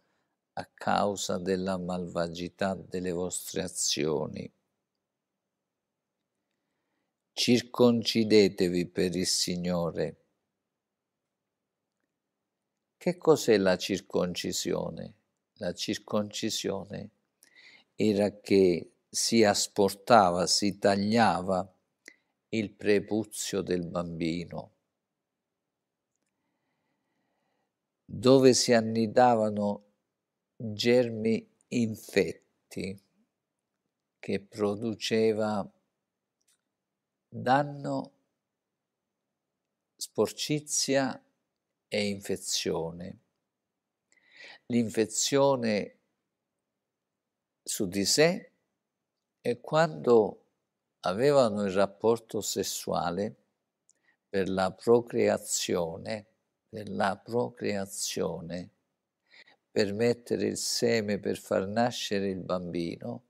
a causa della malvagità delle vostre azioni. Circoncidetevi per il Signore. Che cos'è la circoncisione? La circoncisione era che si asportava, si tagliava il prepuzio del bambino, dove si annidavano germi infetti che produceva danno, sporcizia e infezione. L'infezione su di sé e quando avevano il rapporto sessuale per la procreazione, per la procreazione, per mettere il seme, per far nascere il bambino,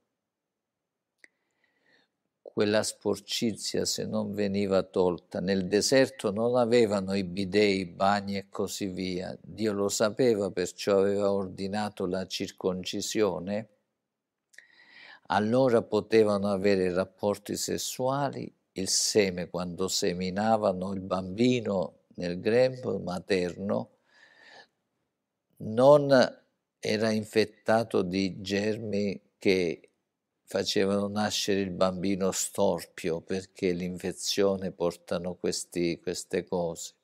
quella sporcizia se non veniva tolta, nel deserto non avevano i bidei, i bagni e così via, Dio lo sapeva, perciò aveva ordinato la circoncisione, allora potevano avere rapporti sessuali, il seme quando seminavano il bambino nel grembo materno non era infettato di germi che facevano nascere il bambino storpio perché l'infezione portano questi, queste cose.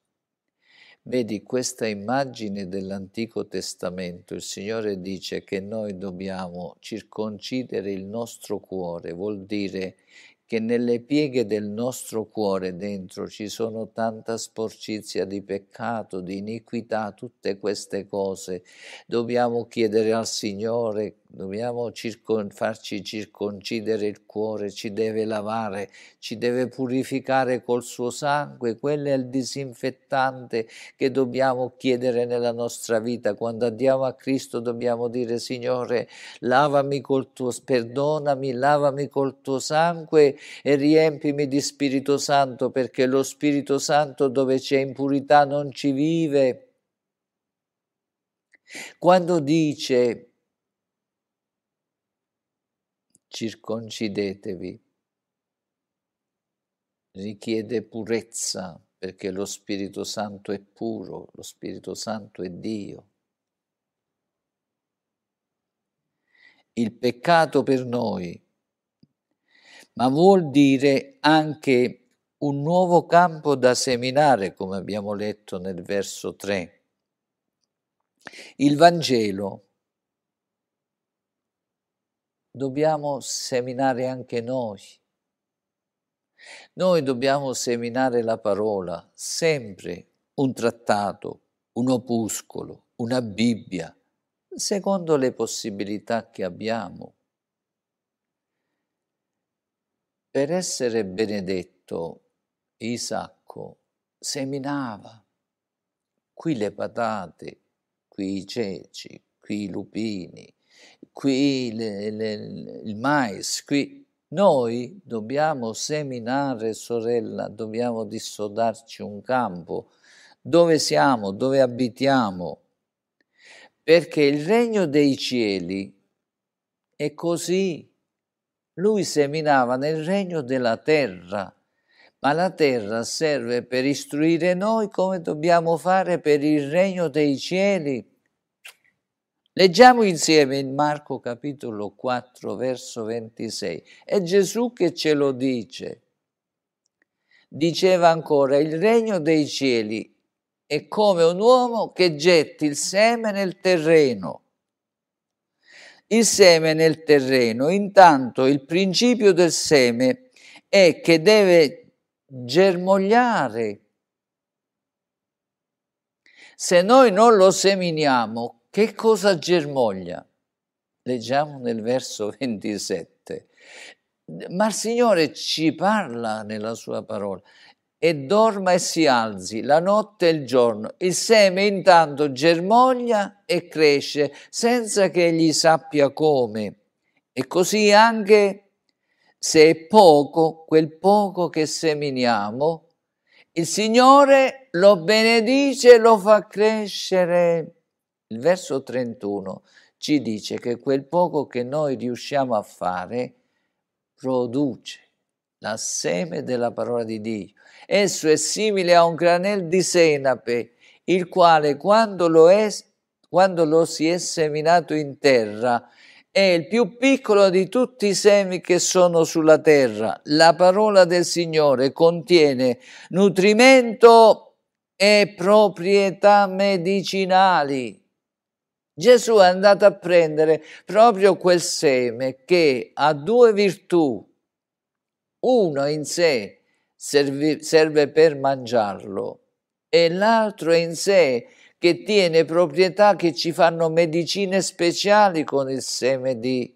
Vedi questa immagine dell'Antico Testamento, il Signore dice che noi dobbiamo circoncidere il nostro cuore, vuol dire che nelle pieghe del nostro cuore dentro ci sono tanta sporcizia di peccato, di iniquità, tutte queste cose. Dobbiamo chiedere al Signore, dobbiamo circon- farci circoncidere il cuore, ci deve lavare, ci deve purificare col suo sangue, quello è il disinfettante che dobbiamo chiedere nella nostra vita. Quando andiamo a Cristo dobbiamo dire Signore, lavami col tuo, perdonami, lavami col tuo sangue e riempimi di Spirito Santo, perché lo Spirito Santo dove c'è impurità non ci vive. Quando dice circoncidetevi, richiede purezza, perché lo Spirito Santo è puro, lo Spirito Santo è Dio. Il peccato per noi ma vuol dire anche un nuovo campo da seminare, come abbiamo letto nel verso 3. Il Vangelo dobbiamo seminare anche noi. Noi dobbiamo seminare la parola, sempre un trattato, un opuscolo, una Bibbia, secondo le possibilità che abbiamo. Per essere benedetto, Isacco seminava qui le patate, qui i ceci, qui i lupini, qui le, le, il mais, qui... Noi dobbiamo seminare, sorella, dobbiamo dissodarci un campo. Dove siamo? Dove abitiamo? Perché il regno dei cieli è così lui seminava nel regno della terra, ma la terra serve per istruire noi come dobbiamo fare per il regno dei cieli. Leggiamo insieme in Marco capitolo 4 verso 26. È Gesù che ce lo dice. Diceva ancora, il regno dei cieli è come un uomo che getti il seme nel terreno il seme nel terreno. Intanto il principio del seme è che deve germogliare. Se noi non lo seminiamo, che cosa germoglia? Leggiamo nel verso 27. Ma il Signore ci parla nella sua parola e dorma e si alzi la notte e il giorno. Il seme intanto germoglia e cresce senza che egli sappia come. E così anche se è poco, quel poco che seminiamo, il Signore lo benedice e lo fa crescere. Il verso 31 ci dice che quel poco che noi riusciamo a fare produce la seme della parola di Dio Esso è simile a un granel di senape, il quale quando lo, è, quando lo si è seminato in terra è il più piccolo di tutti i semi che sono sulla terra. La parola del Signore contiene nutrimento e proprietà medicinali. Gesù è andato a prendere proprio quel seme che ha due virtù, uno in sé serve, serve per mangiarlo e l'altro è in sé che tiene proprietà che ci fanno medicine speciali con il seme di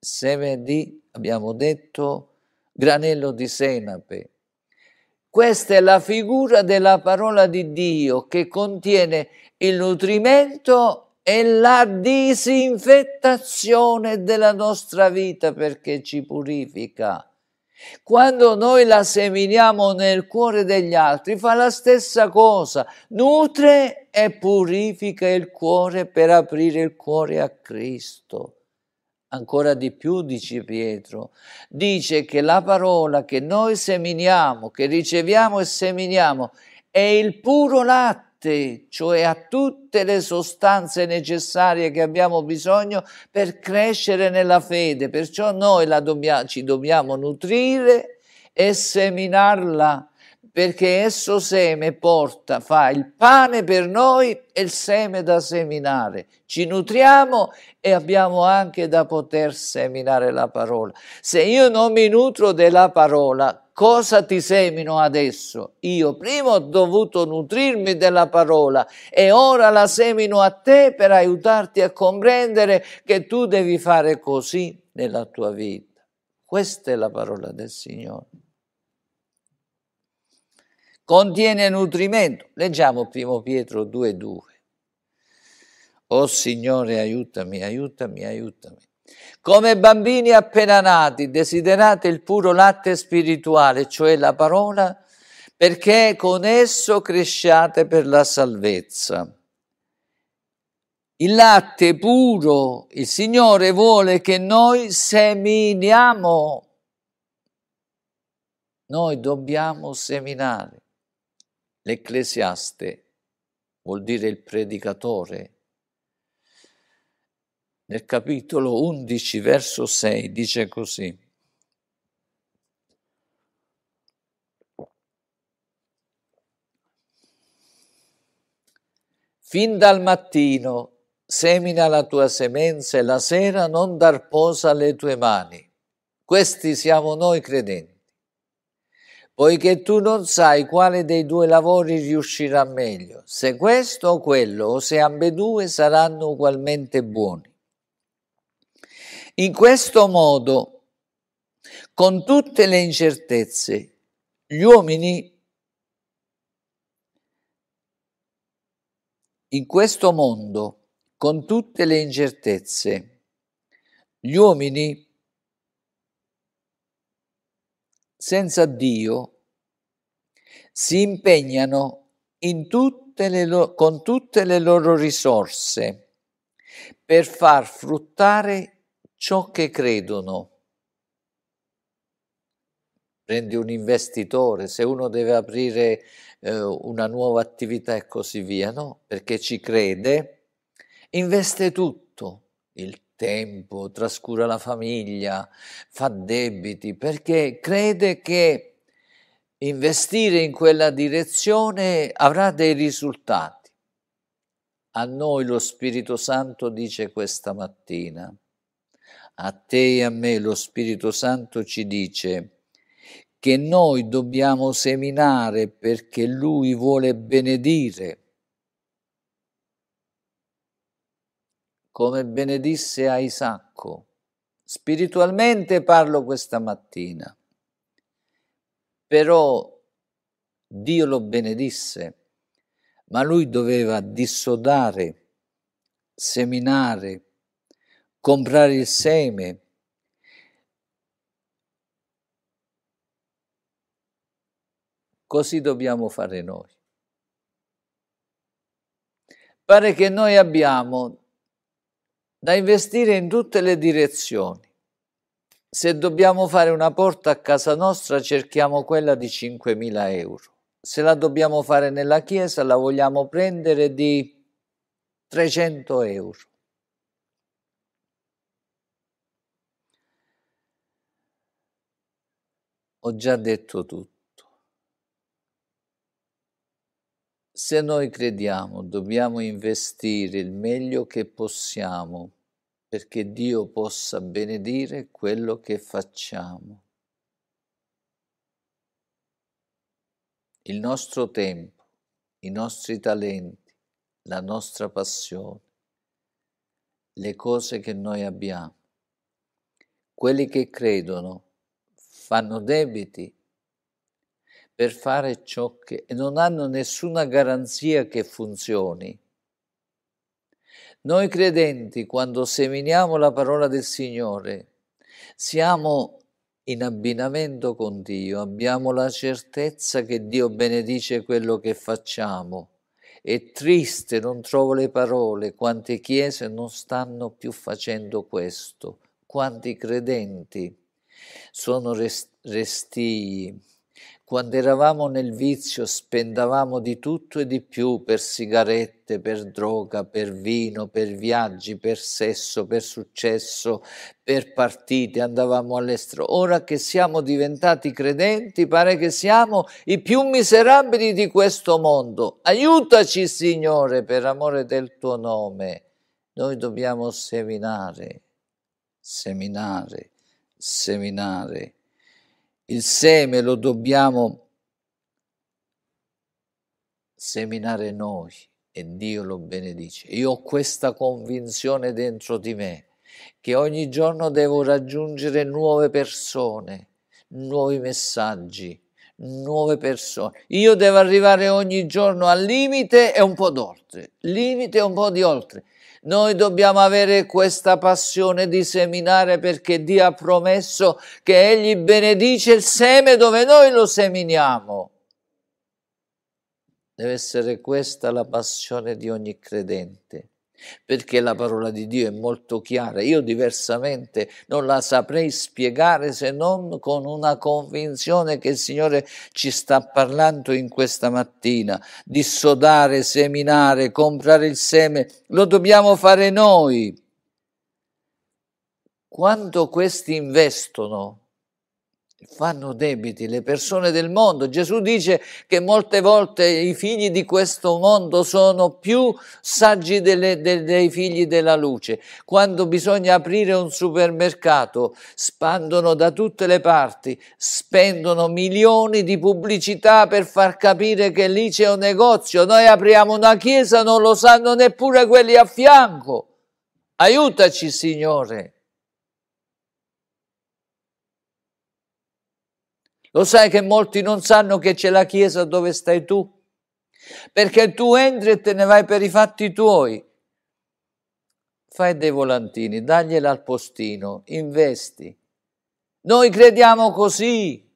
seme di abbiamo detto granello di senape questa è la figura della parola di Dio che contiene il nutrimento e la disinfettazione della nostra vita perché ci purifica quando noi la seminiamo nel cuore degli altri, fa la stessa cosa, nutre e purifica il cuore per aprire il cuore a Cristo. Ancora di più, dice Pietro, dice che la parola che noi seminiamo, che riceviamo e seminiamo, è il puro latte latte, cioè a tutte le sostanze necessarie che abbiamo bisogno per crescere nella fede. Perciò noi dobbia, ci dobbiamo nutrire e seminarla perché esso seme porta, fa il pane per noi e il seme da seminare. Ci nutriamo e abbiamo anche da poter seminare la parola. Se io non mi nutro della parola, cosa ti semino adesso? Io prima ho dovuto nutrirmi della parola e ora la semino a te per aiutarti a comprendere che tu devi fare così nella tua vita. Questa è la parola del Signore. Contiene nutrimento. Leggiamo 1 Pietro 2,2. Oh Signore, aiutami, aiutami, aiutami. Come bambini appena nati, desiderate il puro latte spirituale, cioè la parola, perché con esso cresciate per la salvezza. Il latte puro, il Signore vuole che noi seminiamo. Noi dobbiamo seminare. L'ecclesiaste vuol dire il predicatore, nel capitolo 11, verso 6, dice così. Fin dal mattino semina la tua semenza e la sera non dar posa alle tue mani. Questi siamo noi credenti. Poiché tu non sai quale dei due lavori riuscirà meglio, se questo o quello, o se ambedue saranno ugualmente buoni. In questo modo, con tutte le incertezze, gli uomini in questo mondo, con tutte le incertezze, gli uomini senza Dio si impegnano in tutte le, con tutte le loro risorse per far fruttare ciò che credono. Prendi un investitore, se uno deve aprire eh, una nuova attività e così via, no? Perché ci crede, investe tutto, il tempo, trascura la famiglia, fa debiti, perché crede che investire in quella direzione avrà dei risultati. A noi lo Spirito Santo dice questa mattina, a te e a me lo Spirito Santo ci dice che noi dobbiamo seminare perché Lui vuole benedire. Come benedisse a Isacco. Spiritualmente parlo questa mattina, però Dio lo benedisse, ma lui doveva dissodare, seminare, comprare il seme, Così dobbiamo fare noi. Pare che noi abbiamo da investire in tutte le direzioni. Se dobbiamo fare una porta a casa nostra, cerchiamo quella di 5.000 euro. Se la dobbiamo fare nella chiesa, la vogliamo prendere di 300 euro. ho già detto tutto. Se noi crediamo dobbiamo investire il meglio che possiamo perché Dio possa benedire quello che facciamo. Il nostro tempo, i nostri talenti, la nostra passione, le cose che noi abbiamo. Quelli che credono fanno debiti per fare ciò che e non hanno nessuna garanzia che funzioni. Noi credenti, quando seminiamo la parola del Signore, siamo in abbinamento con Dio, abbiamo la certezza che Dio benedice quello che facciamo. È triste, non trovo le parole, quante chiese non stanno più facendo questo, quanti credenti sono restii. Quando eravamo nel vizio spendavamo di tutto e di più per sigarette, per droga, per vino, per viaggi, per sesso, per successo, per partite, andavamo all'estero. Ora che siamo diventati credenti pare che siamo i più miserabili di questo mondo. Aiutaci Signore per amore del tuo nome. Noi dobbiamo seminare, seminare seminare. Il seme lo dobbiamo seminare noi e Dio lo benedice. Io ho questa convinzione dentro di me che ogni giorno devo raggiungere nuove persone, nuovi messaggi, nuove persone. Io devo arrivare ogni giorno al limite e un po' d'oltre, limite e un po' di oltre. Noi dobbiamo avere questa passione di seminare perché Dio ha promesso che Egli benedice il seme dove noi lo seminiamo. Deve essere questa la passione di ogni credente perché la parola di Dio è molto chiara. Io diversamente non la saprei spiegare se non con una convinzione che il Signore ci sta parlando in questa mattina. Dissodare, seminare, comprare il seme, lo dobbiamo fare noi. Quando questi investono fanno debiti le persone del mondo. Gesù dice che molte volte i figli di questo mondo sono più saggi delle, de, dei figli della luce. Quando bisogna aprire un supermercato, spandono da tutte le parti, spendono milioni di pubblicità per far capire che lì c'è un negozio. Noi apriamo una chiesa, non lo sanno neppure quelli a fianco. Aiutaci, Signore. Lo sai che molti non sanno che c'è la chiesa dove stai tu? Perché tu entri e te ne vai per i fatti tuoi. Fai dei volantini, dagliela al postino, investi. Noi crediamo così,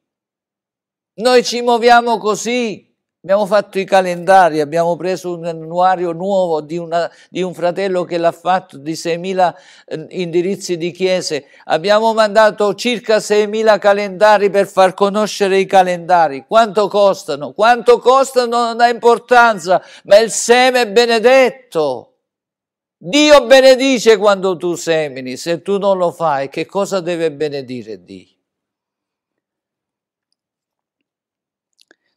noi ci muoviamo così. Abbiamo fatto i calendari, abbiamo preso un annuario nuovo di, una, di un fratello che l'ha fatto di 6.000 eh, indirizzi di chiese, abbiamo mandato circa 6.000 calendari per far conoscere i calendari. Quanto costano? Quanto costano non ha importanza, ma il seme è benedetto. Dio benedice quando tu semini, se tu non lo fai, che cosa deve benedire Dio?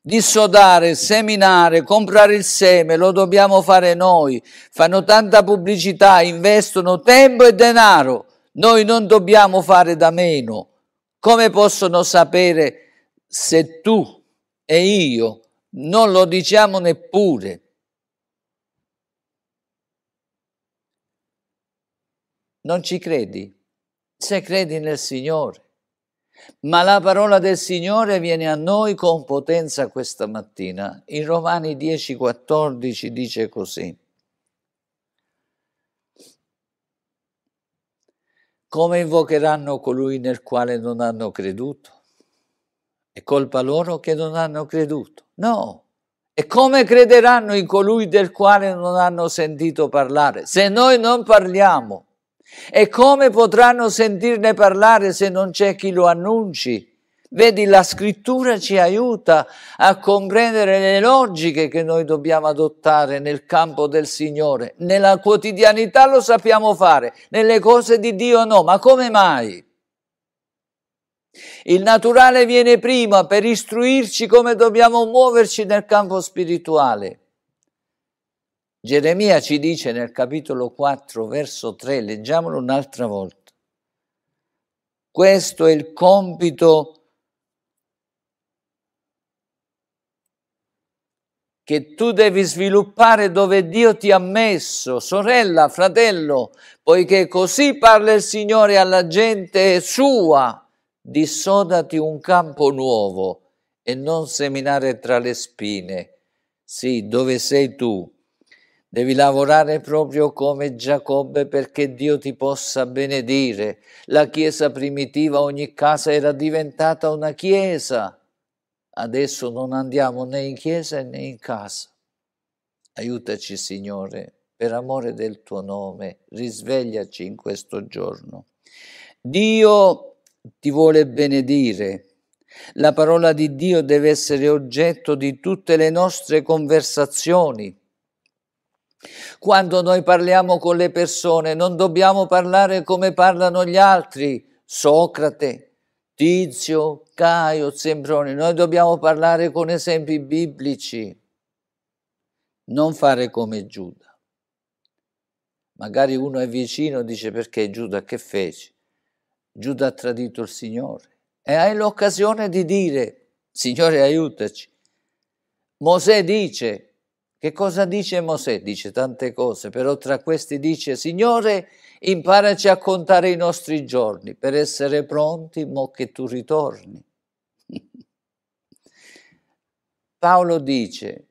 dissodare, seminare, comprare il seme, lo dobbiamo fare noi. Fanno tanta pubblicità, investono tempo e denaro. Noi non dobbiamo fare da meno. Come possono sapere se tu e io non lo diciamo neppure? Non ci credi? Se credi nel Signore ma la parola del Signore viene a noi con potenza questa mattina. In Romani 10:14 dice così. Come invocheranno colui nel quale non hanno creduto? È colpa loro che non hanno creduto? No. E come crederanno in colui del quale non hanno sentito parlare? Se noi non parliamo, e come potranno sentirne parlare se non c'è chi lo annunci? Vedi, la scrittura ci aiuta a comprendere le logiche che noi dobbiamo adottare nel campo del Signore. Nella quotidianità lo sappiamo fare, nelle cose di Dio no, ma come mai? Il naturale viene prima per istruirci come dobbiamo muoverci nel campo spirituale. Geremia ci dice nel capitolo 4, verso 3, leggiamolo un'altra volta. Questo è il compito che tu devi sviluppare dove Dio ti ha messo, sorella, fratello, poiché così parla il Signore alla gente sua, dissodati un campo nuovo e non seminare tra le spine. Sì, dove sei tu? Devi lavorare proprio come Giacobbe perché Dio ti possa benedire. La chiesa primitiva, ogni casa era diventata una chiesa. Adesso non andiamo né in chiesa né in casa. Aiutaci, Signore, per amore del tuo nome, risvegliaci in questo giorno. Dio ti vuole benedire. La parola di Dio deve essere oggetto di tutte le nostre conversazioni quando noi parliamo con le persone non dobbiamo parlare come parlano gli altri, Socrate, Tizio, Caio, Semproni, noi dobbiamo parlare con esempi biblici, non fare come Giuda. Magari uno è vicino e dice perché Giuda che fece? Giuda ha tradito il Signore e hai l'occasione di dire Signore aiutaci. Mosè dice che cosa dice Mosè? Dice tante cose, però tra questi dice, Signore, imparaci a contare i nostri giorni per essere pronti mo che tu ritorni. Paolo dice,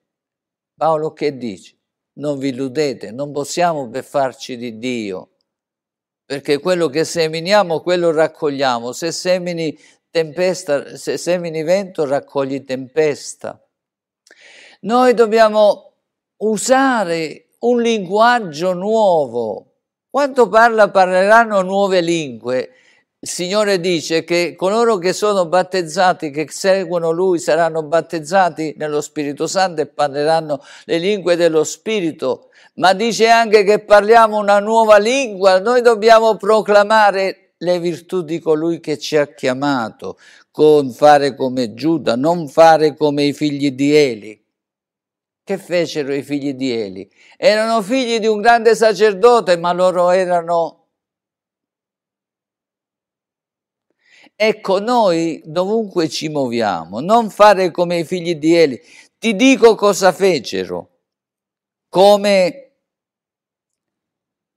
Paolo che dice? Non vi illudete, non possiamo beffarci di Dio, perché quello che seminiamo, quello raccogliamo. Se semini tempesta, se semini vento, raccogli tempesta. Noi dobbiamo usare un linguaggio nuovo. Quando parla parleranno nuove lingue, il Signore dice che coloro che sono battezzati, che seguono Lui, saranno battezzati nello Spirito Santo e parleranno le lingue dello Spirito, ma dice anche che parliamo una nuova lingua, noi dobbiamo proclamare le virtù di colui che ci ha chiamato, con fare come Giuda, non fare come i figli di Eli. Che fecero i figli di Eli? Erano figli di un grande sacerdote, ma loro erano... Ecco, noi dovunque ci muoviamo, non fare come i figli di Eli. Ti dico cosa fecero, come...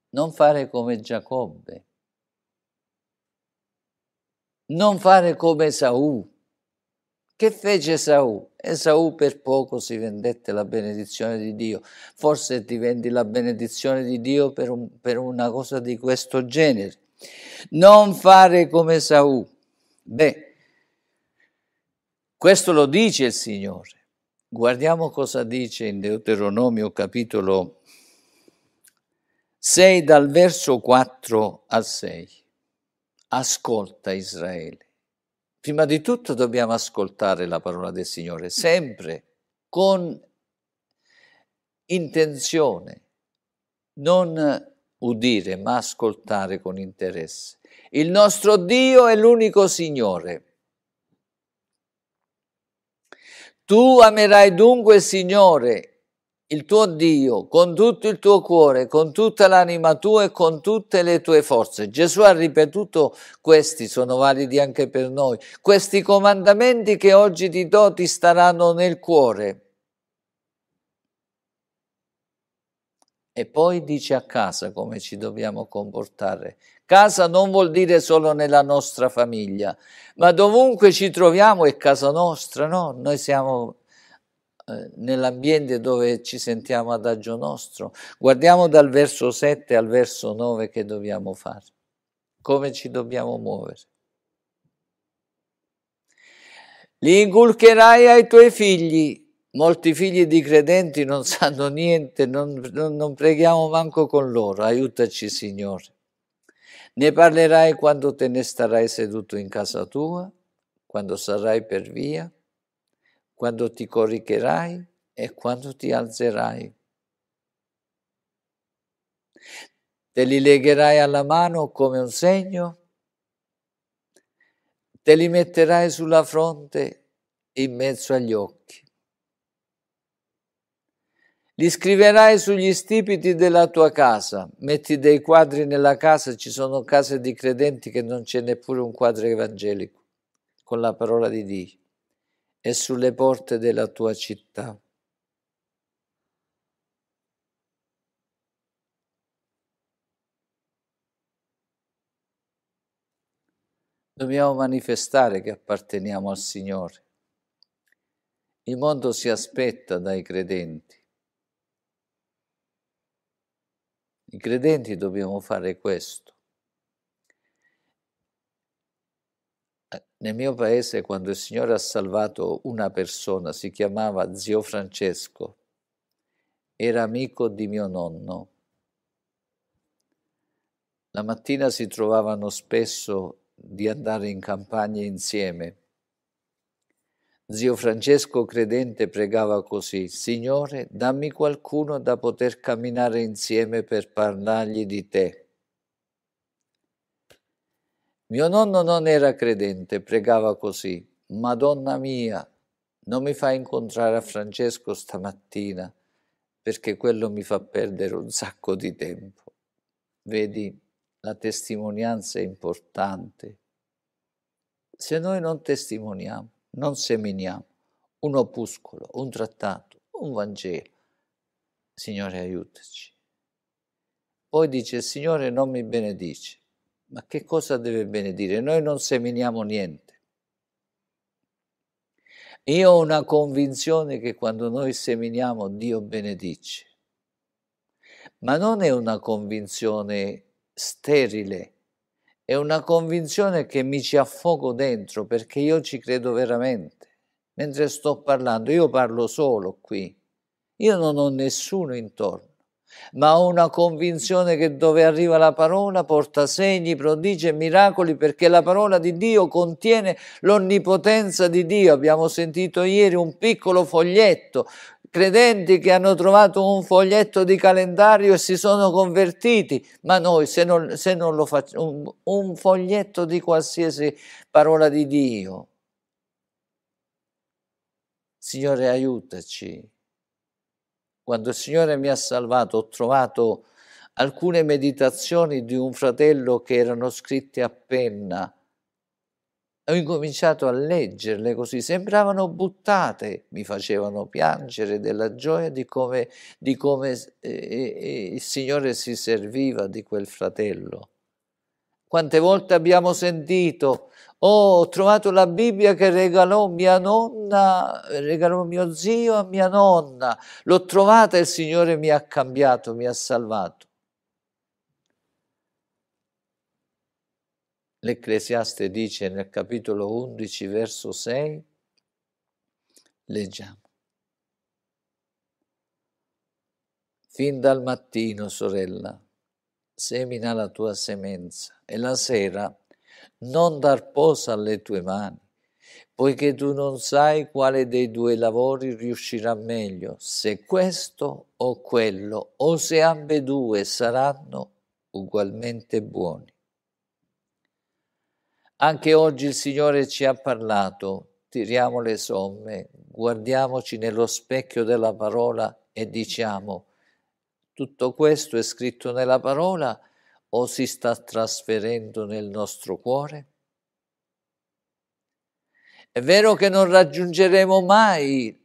Non fare come Giacobbe, non fare come Saù. Che fece Saù? Esaù per poco si vendette la benedizione di Dio. Forse ti vendi la benedizione di Dio per, un, per una cosa di questo genere. Non fare come Esaù. Beh, questo lo dice il Signore. Guardiamo cosa dice in Deuteronomio capitolo 6 dal verso 4 al 6. Ascolta Israele prima di tutto dobbiamo ascoltare la parola del Signore, sempre con intenzione, non udire, ma ascoltare con interesse. Il nostro Dio è l'unico Signore. Tu amerai dunque il Signore, il tuo Dio con tutto il tuo cuore, con tutta l'anima tua e con tutte le tue forze. Gesù ha ripetuto, questi sono validi anche per noi, questi comandamenti che oggi ti do ti staranno nel cuore. E poi dice a casa come ci dobbiamo comportare. Casa non vuol dire solo nella nostra famiglia, ma dovunque ci troviamo è casa nostra, no? Noi siamo eh, nell'ambiente dove ci sentiamo ad agio nostro. Guardiamo dal verso 7 al verso 9 che dobbiamo fare, come ci dobbiamo muovere. Li inculcherai ai tuoi figli. Molti figli di credenti non sanno niente, non, non preghiamo manco con loro. Aiutaci, Signore. Ne parlerai quando te ne starai seduto in casa tua, quando sarai per via, quando ti coricherai e quando ti alzerai. Te li legherai alla mano come un segno, te li metterai sulla fronte in mezzo agli occhi. Li scriverai sugli stipiti della tua casa, metti dei quadri nella casa, ci sono case di credenti che non c'è neppure un quadro evangelico con la parola di Dio e sulle porte della tua città. Dobbiamo manifestare che apparteniamo al Signore. Il mondo si aspetta dai credenti. I credenti dobbiamo fare questo. Nel mio paese, quando il Signore ha salvato una persona, si chiamava zio Francesco, era amico di mio nonno. La mattina si trovavano spesso di andare in campagna insieme. Zio Francesco credente pregava così, Signore, dammi qualcuno da poter camminare insieme per parlargli di te. Mio nonno non era credente, pregava così, Madonna mia, non mi fai incontrare a Francesco stamattina, perché quello mi fa perdere un sacco di tempo. Vedi, la testimonianza è importante. Se noi non testimoniamo, non seminiamo un opuscolo, un trattato, un Vangelo, Signore aiutaci. Poi dice, Signore non mi benedice. Ma che cosa deve benedire? Noi non seminiamo niente. Io ho una convinzione che quando noi seminiamo Dio benedice, ma non è una convinzione sterile, è una convinzione che mi ci affogo dentro perché io ci credo veramente. Mentre sto parlando, io parlo solo qui, io non ho nessuno intorno ma una convinzione che dove arriva la parola porta segni, prodigi e miracoli perché la parola di Dio contiene l'onnipotenza di Dio. Abbiamo sentito ieri un piccolo foglietto credenti che hanno trovato un foglietto di calendario e si sono convertiti, ma noi se non, se non lo facciamo, un, un foglietto di qualsiasi parola di Dio. Signore, aiutaci quando il Signore mi ha salvato ho trovato alcune meditazioni di un fratello che erano scritte a penna. Ho incominciato a leggerle così, sembravano buttate, mi facevano piangere della gioia di come, di come eh, eh, eh il Signore si serviva di quel fratello. Quante volte abbiamo sentito Oh, ho trovato la Bibbia che regalò mia nonna, regalò mio zio a mia nonna, l'ho trovata e il Signore mi ha cambiato, mi ha salvato. L'Ecclesiaste dice nel capitolo 11, verso 6, leggiamo. Fin dal mattino, sorella, semina la tua semenza e la sera non dar posa alle tue mani, poiché tu non sai quale dei due lavori riuscirà meglio, se questo o quello, o se ambedue saranno ugualmente buoni. Anche oggi il Signore ci ha parlato, tiriamo le somme, guardiamoci nello specchio della parola e diciamo, tutto questo è scritto nella parola o si sta trasferendo nel nostro cuore? È vero che non raggiungeremo mai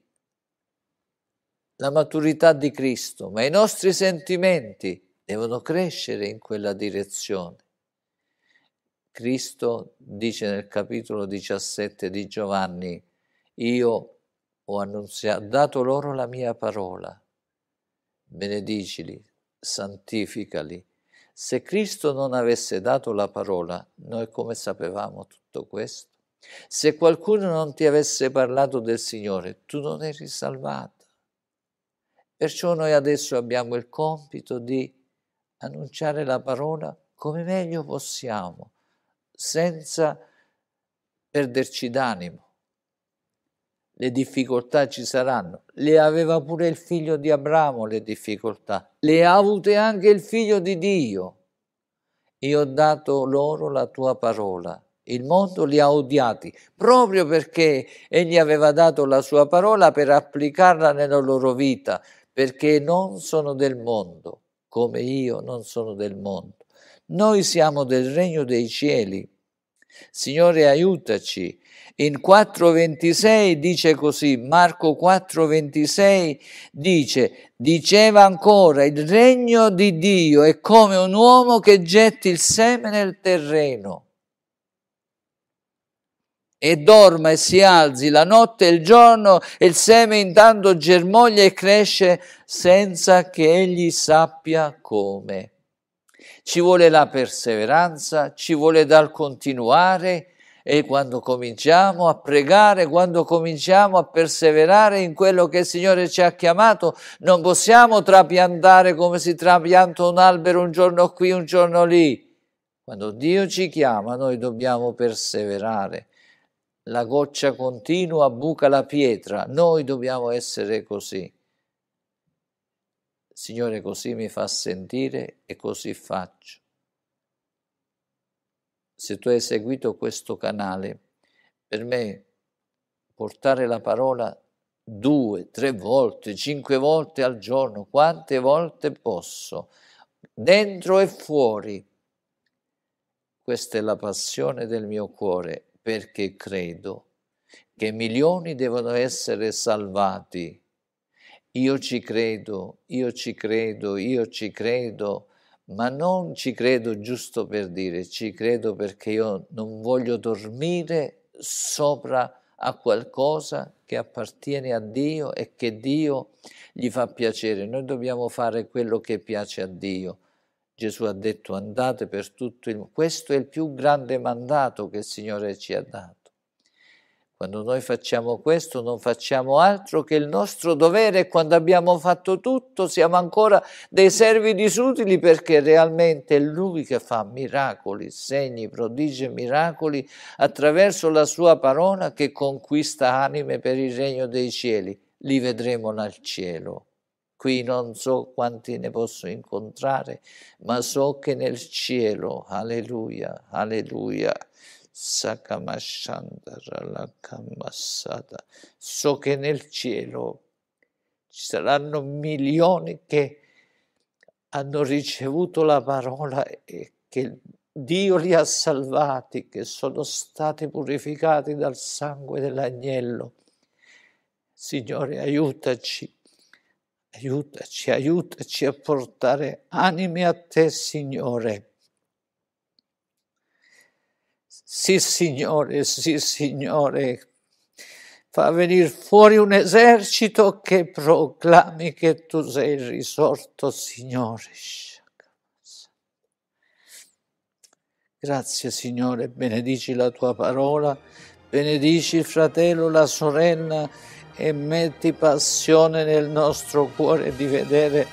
la maturità di Cristo, ma i nostri sentimenti devono crescere in quella direzione. Cristo dice nel capitolo 17 di Giovanni, io ho annunziato, dato loro la mia parola, benedicili, santificali, se Cristo non avesse dato la parola, noi come sapevamo tutto questo? Se qualcuno non ti avesse parlato del Signore, tu non eri salvata. Perciò noi adesso abbiamo il compito di annunciare la parola come meglio possiamo, senza perderci d'animo le difficoltà ci saranno. Le aveva pure il figlio di Abramo le difficoltà, le ha avute anche il figlio di Dio. Io ho dato loro la tua parola. Il mondo li ha odiati proprio perché egli aveva dato la sua parola per applicarla nella loro vita, perché non sono del mondo, come io non sono del mondo. Noi siamo del regno dei cieli. Signore, aiutaci in 4.26 dice così, Marco 4.26 dice, diceva ancora, il regno di Dio è come un uomo che getti il seme nel terreno e dorma e si alzi la notte e il giorno e il seme intanto germoglia e cresce senza che egli sappia come. Ci vuole la perseveranza, ci vuole dal continuare, e quando cominciamo a pregare, quando cominciamo a perseverare in quello che il Signore ci ha chiamato, non possiamo trapiantare come si trapianta un albero un giorno qui, un giorno lì. Quando Dio ci chiama, noi dobbiamo perseverare. La goccia continua buca la pietra, noi dobbiamo essere così. Signore, così mi fa sentire e così faccio se tu hai seguito questo canale, per me portare la parola due, tre volte, cinque volte al giorno, quante volte posso, dentro e fuori. Questa è la passione del mio cuore perché credo che milioni devono essere salvati. Io ci credo, io ci credo, io ci credo ma non ci credo giusto per dire, ci credo perché io non voglio dormire sopra a qualcosa che appartiene a Dio e che Dio gli fa piacere. Noi dobbiamo fare quello che piace a Dio. Gesù ha detto andate per tutto il mondo. Questo è il più grande mandato che il Signore ci ha dato. Quando noi facciamo questo non facciamo altro che il nostro dovere e quando abbiamo fatto tutto siamo ancora dei servi disutili perché realmente è Lui che fa miracoli, segni, prodigi e miracoli attraverso la Sua parola che conquista anime per il regno dei cieli. Li vedremo nel cielo. Qui non so quanti ne posso incontrare, ma so che nel cielo, alleluia, alleluia So che nel cielo ci saranno milioni che hanno ricevuto la parola e che Dio li ha salvati, che sono stati purificati dal sangue dell'agnello. Signore, aiutaci, aiutaci, aiutaci a portare anime a te, Signore. Sì, Signore, sì, Signore. Fa venire fuori un esercito che proclami che tu sei risorto, Signore. Grazie, Signore, benedici la tua parola, benedici il fratello, la sorella e metti passione nel nostro cuore di vedere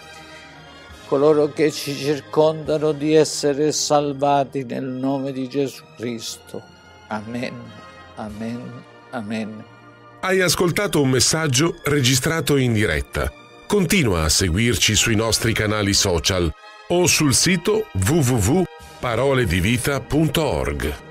coloro che ci circondano di essere salvati nel nome di Gesù Cristo. Amen, amen, amen. Hai ascoltato un messaggio registrato in diretta. Continua a seguirci sui nostri canali social o sul sito www.paroledivita.org.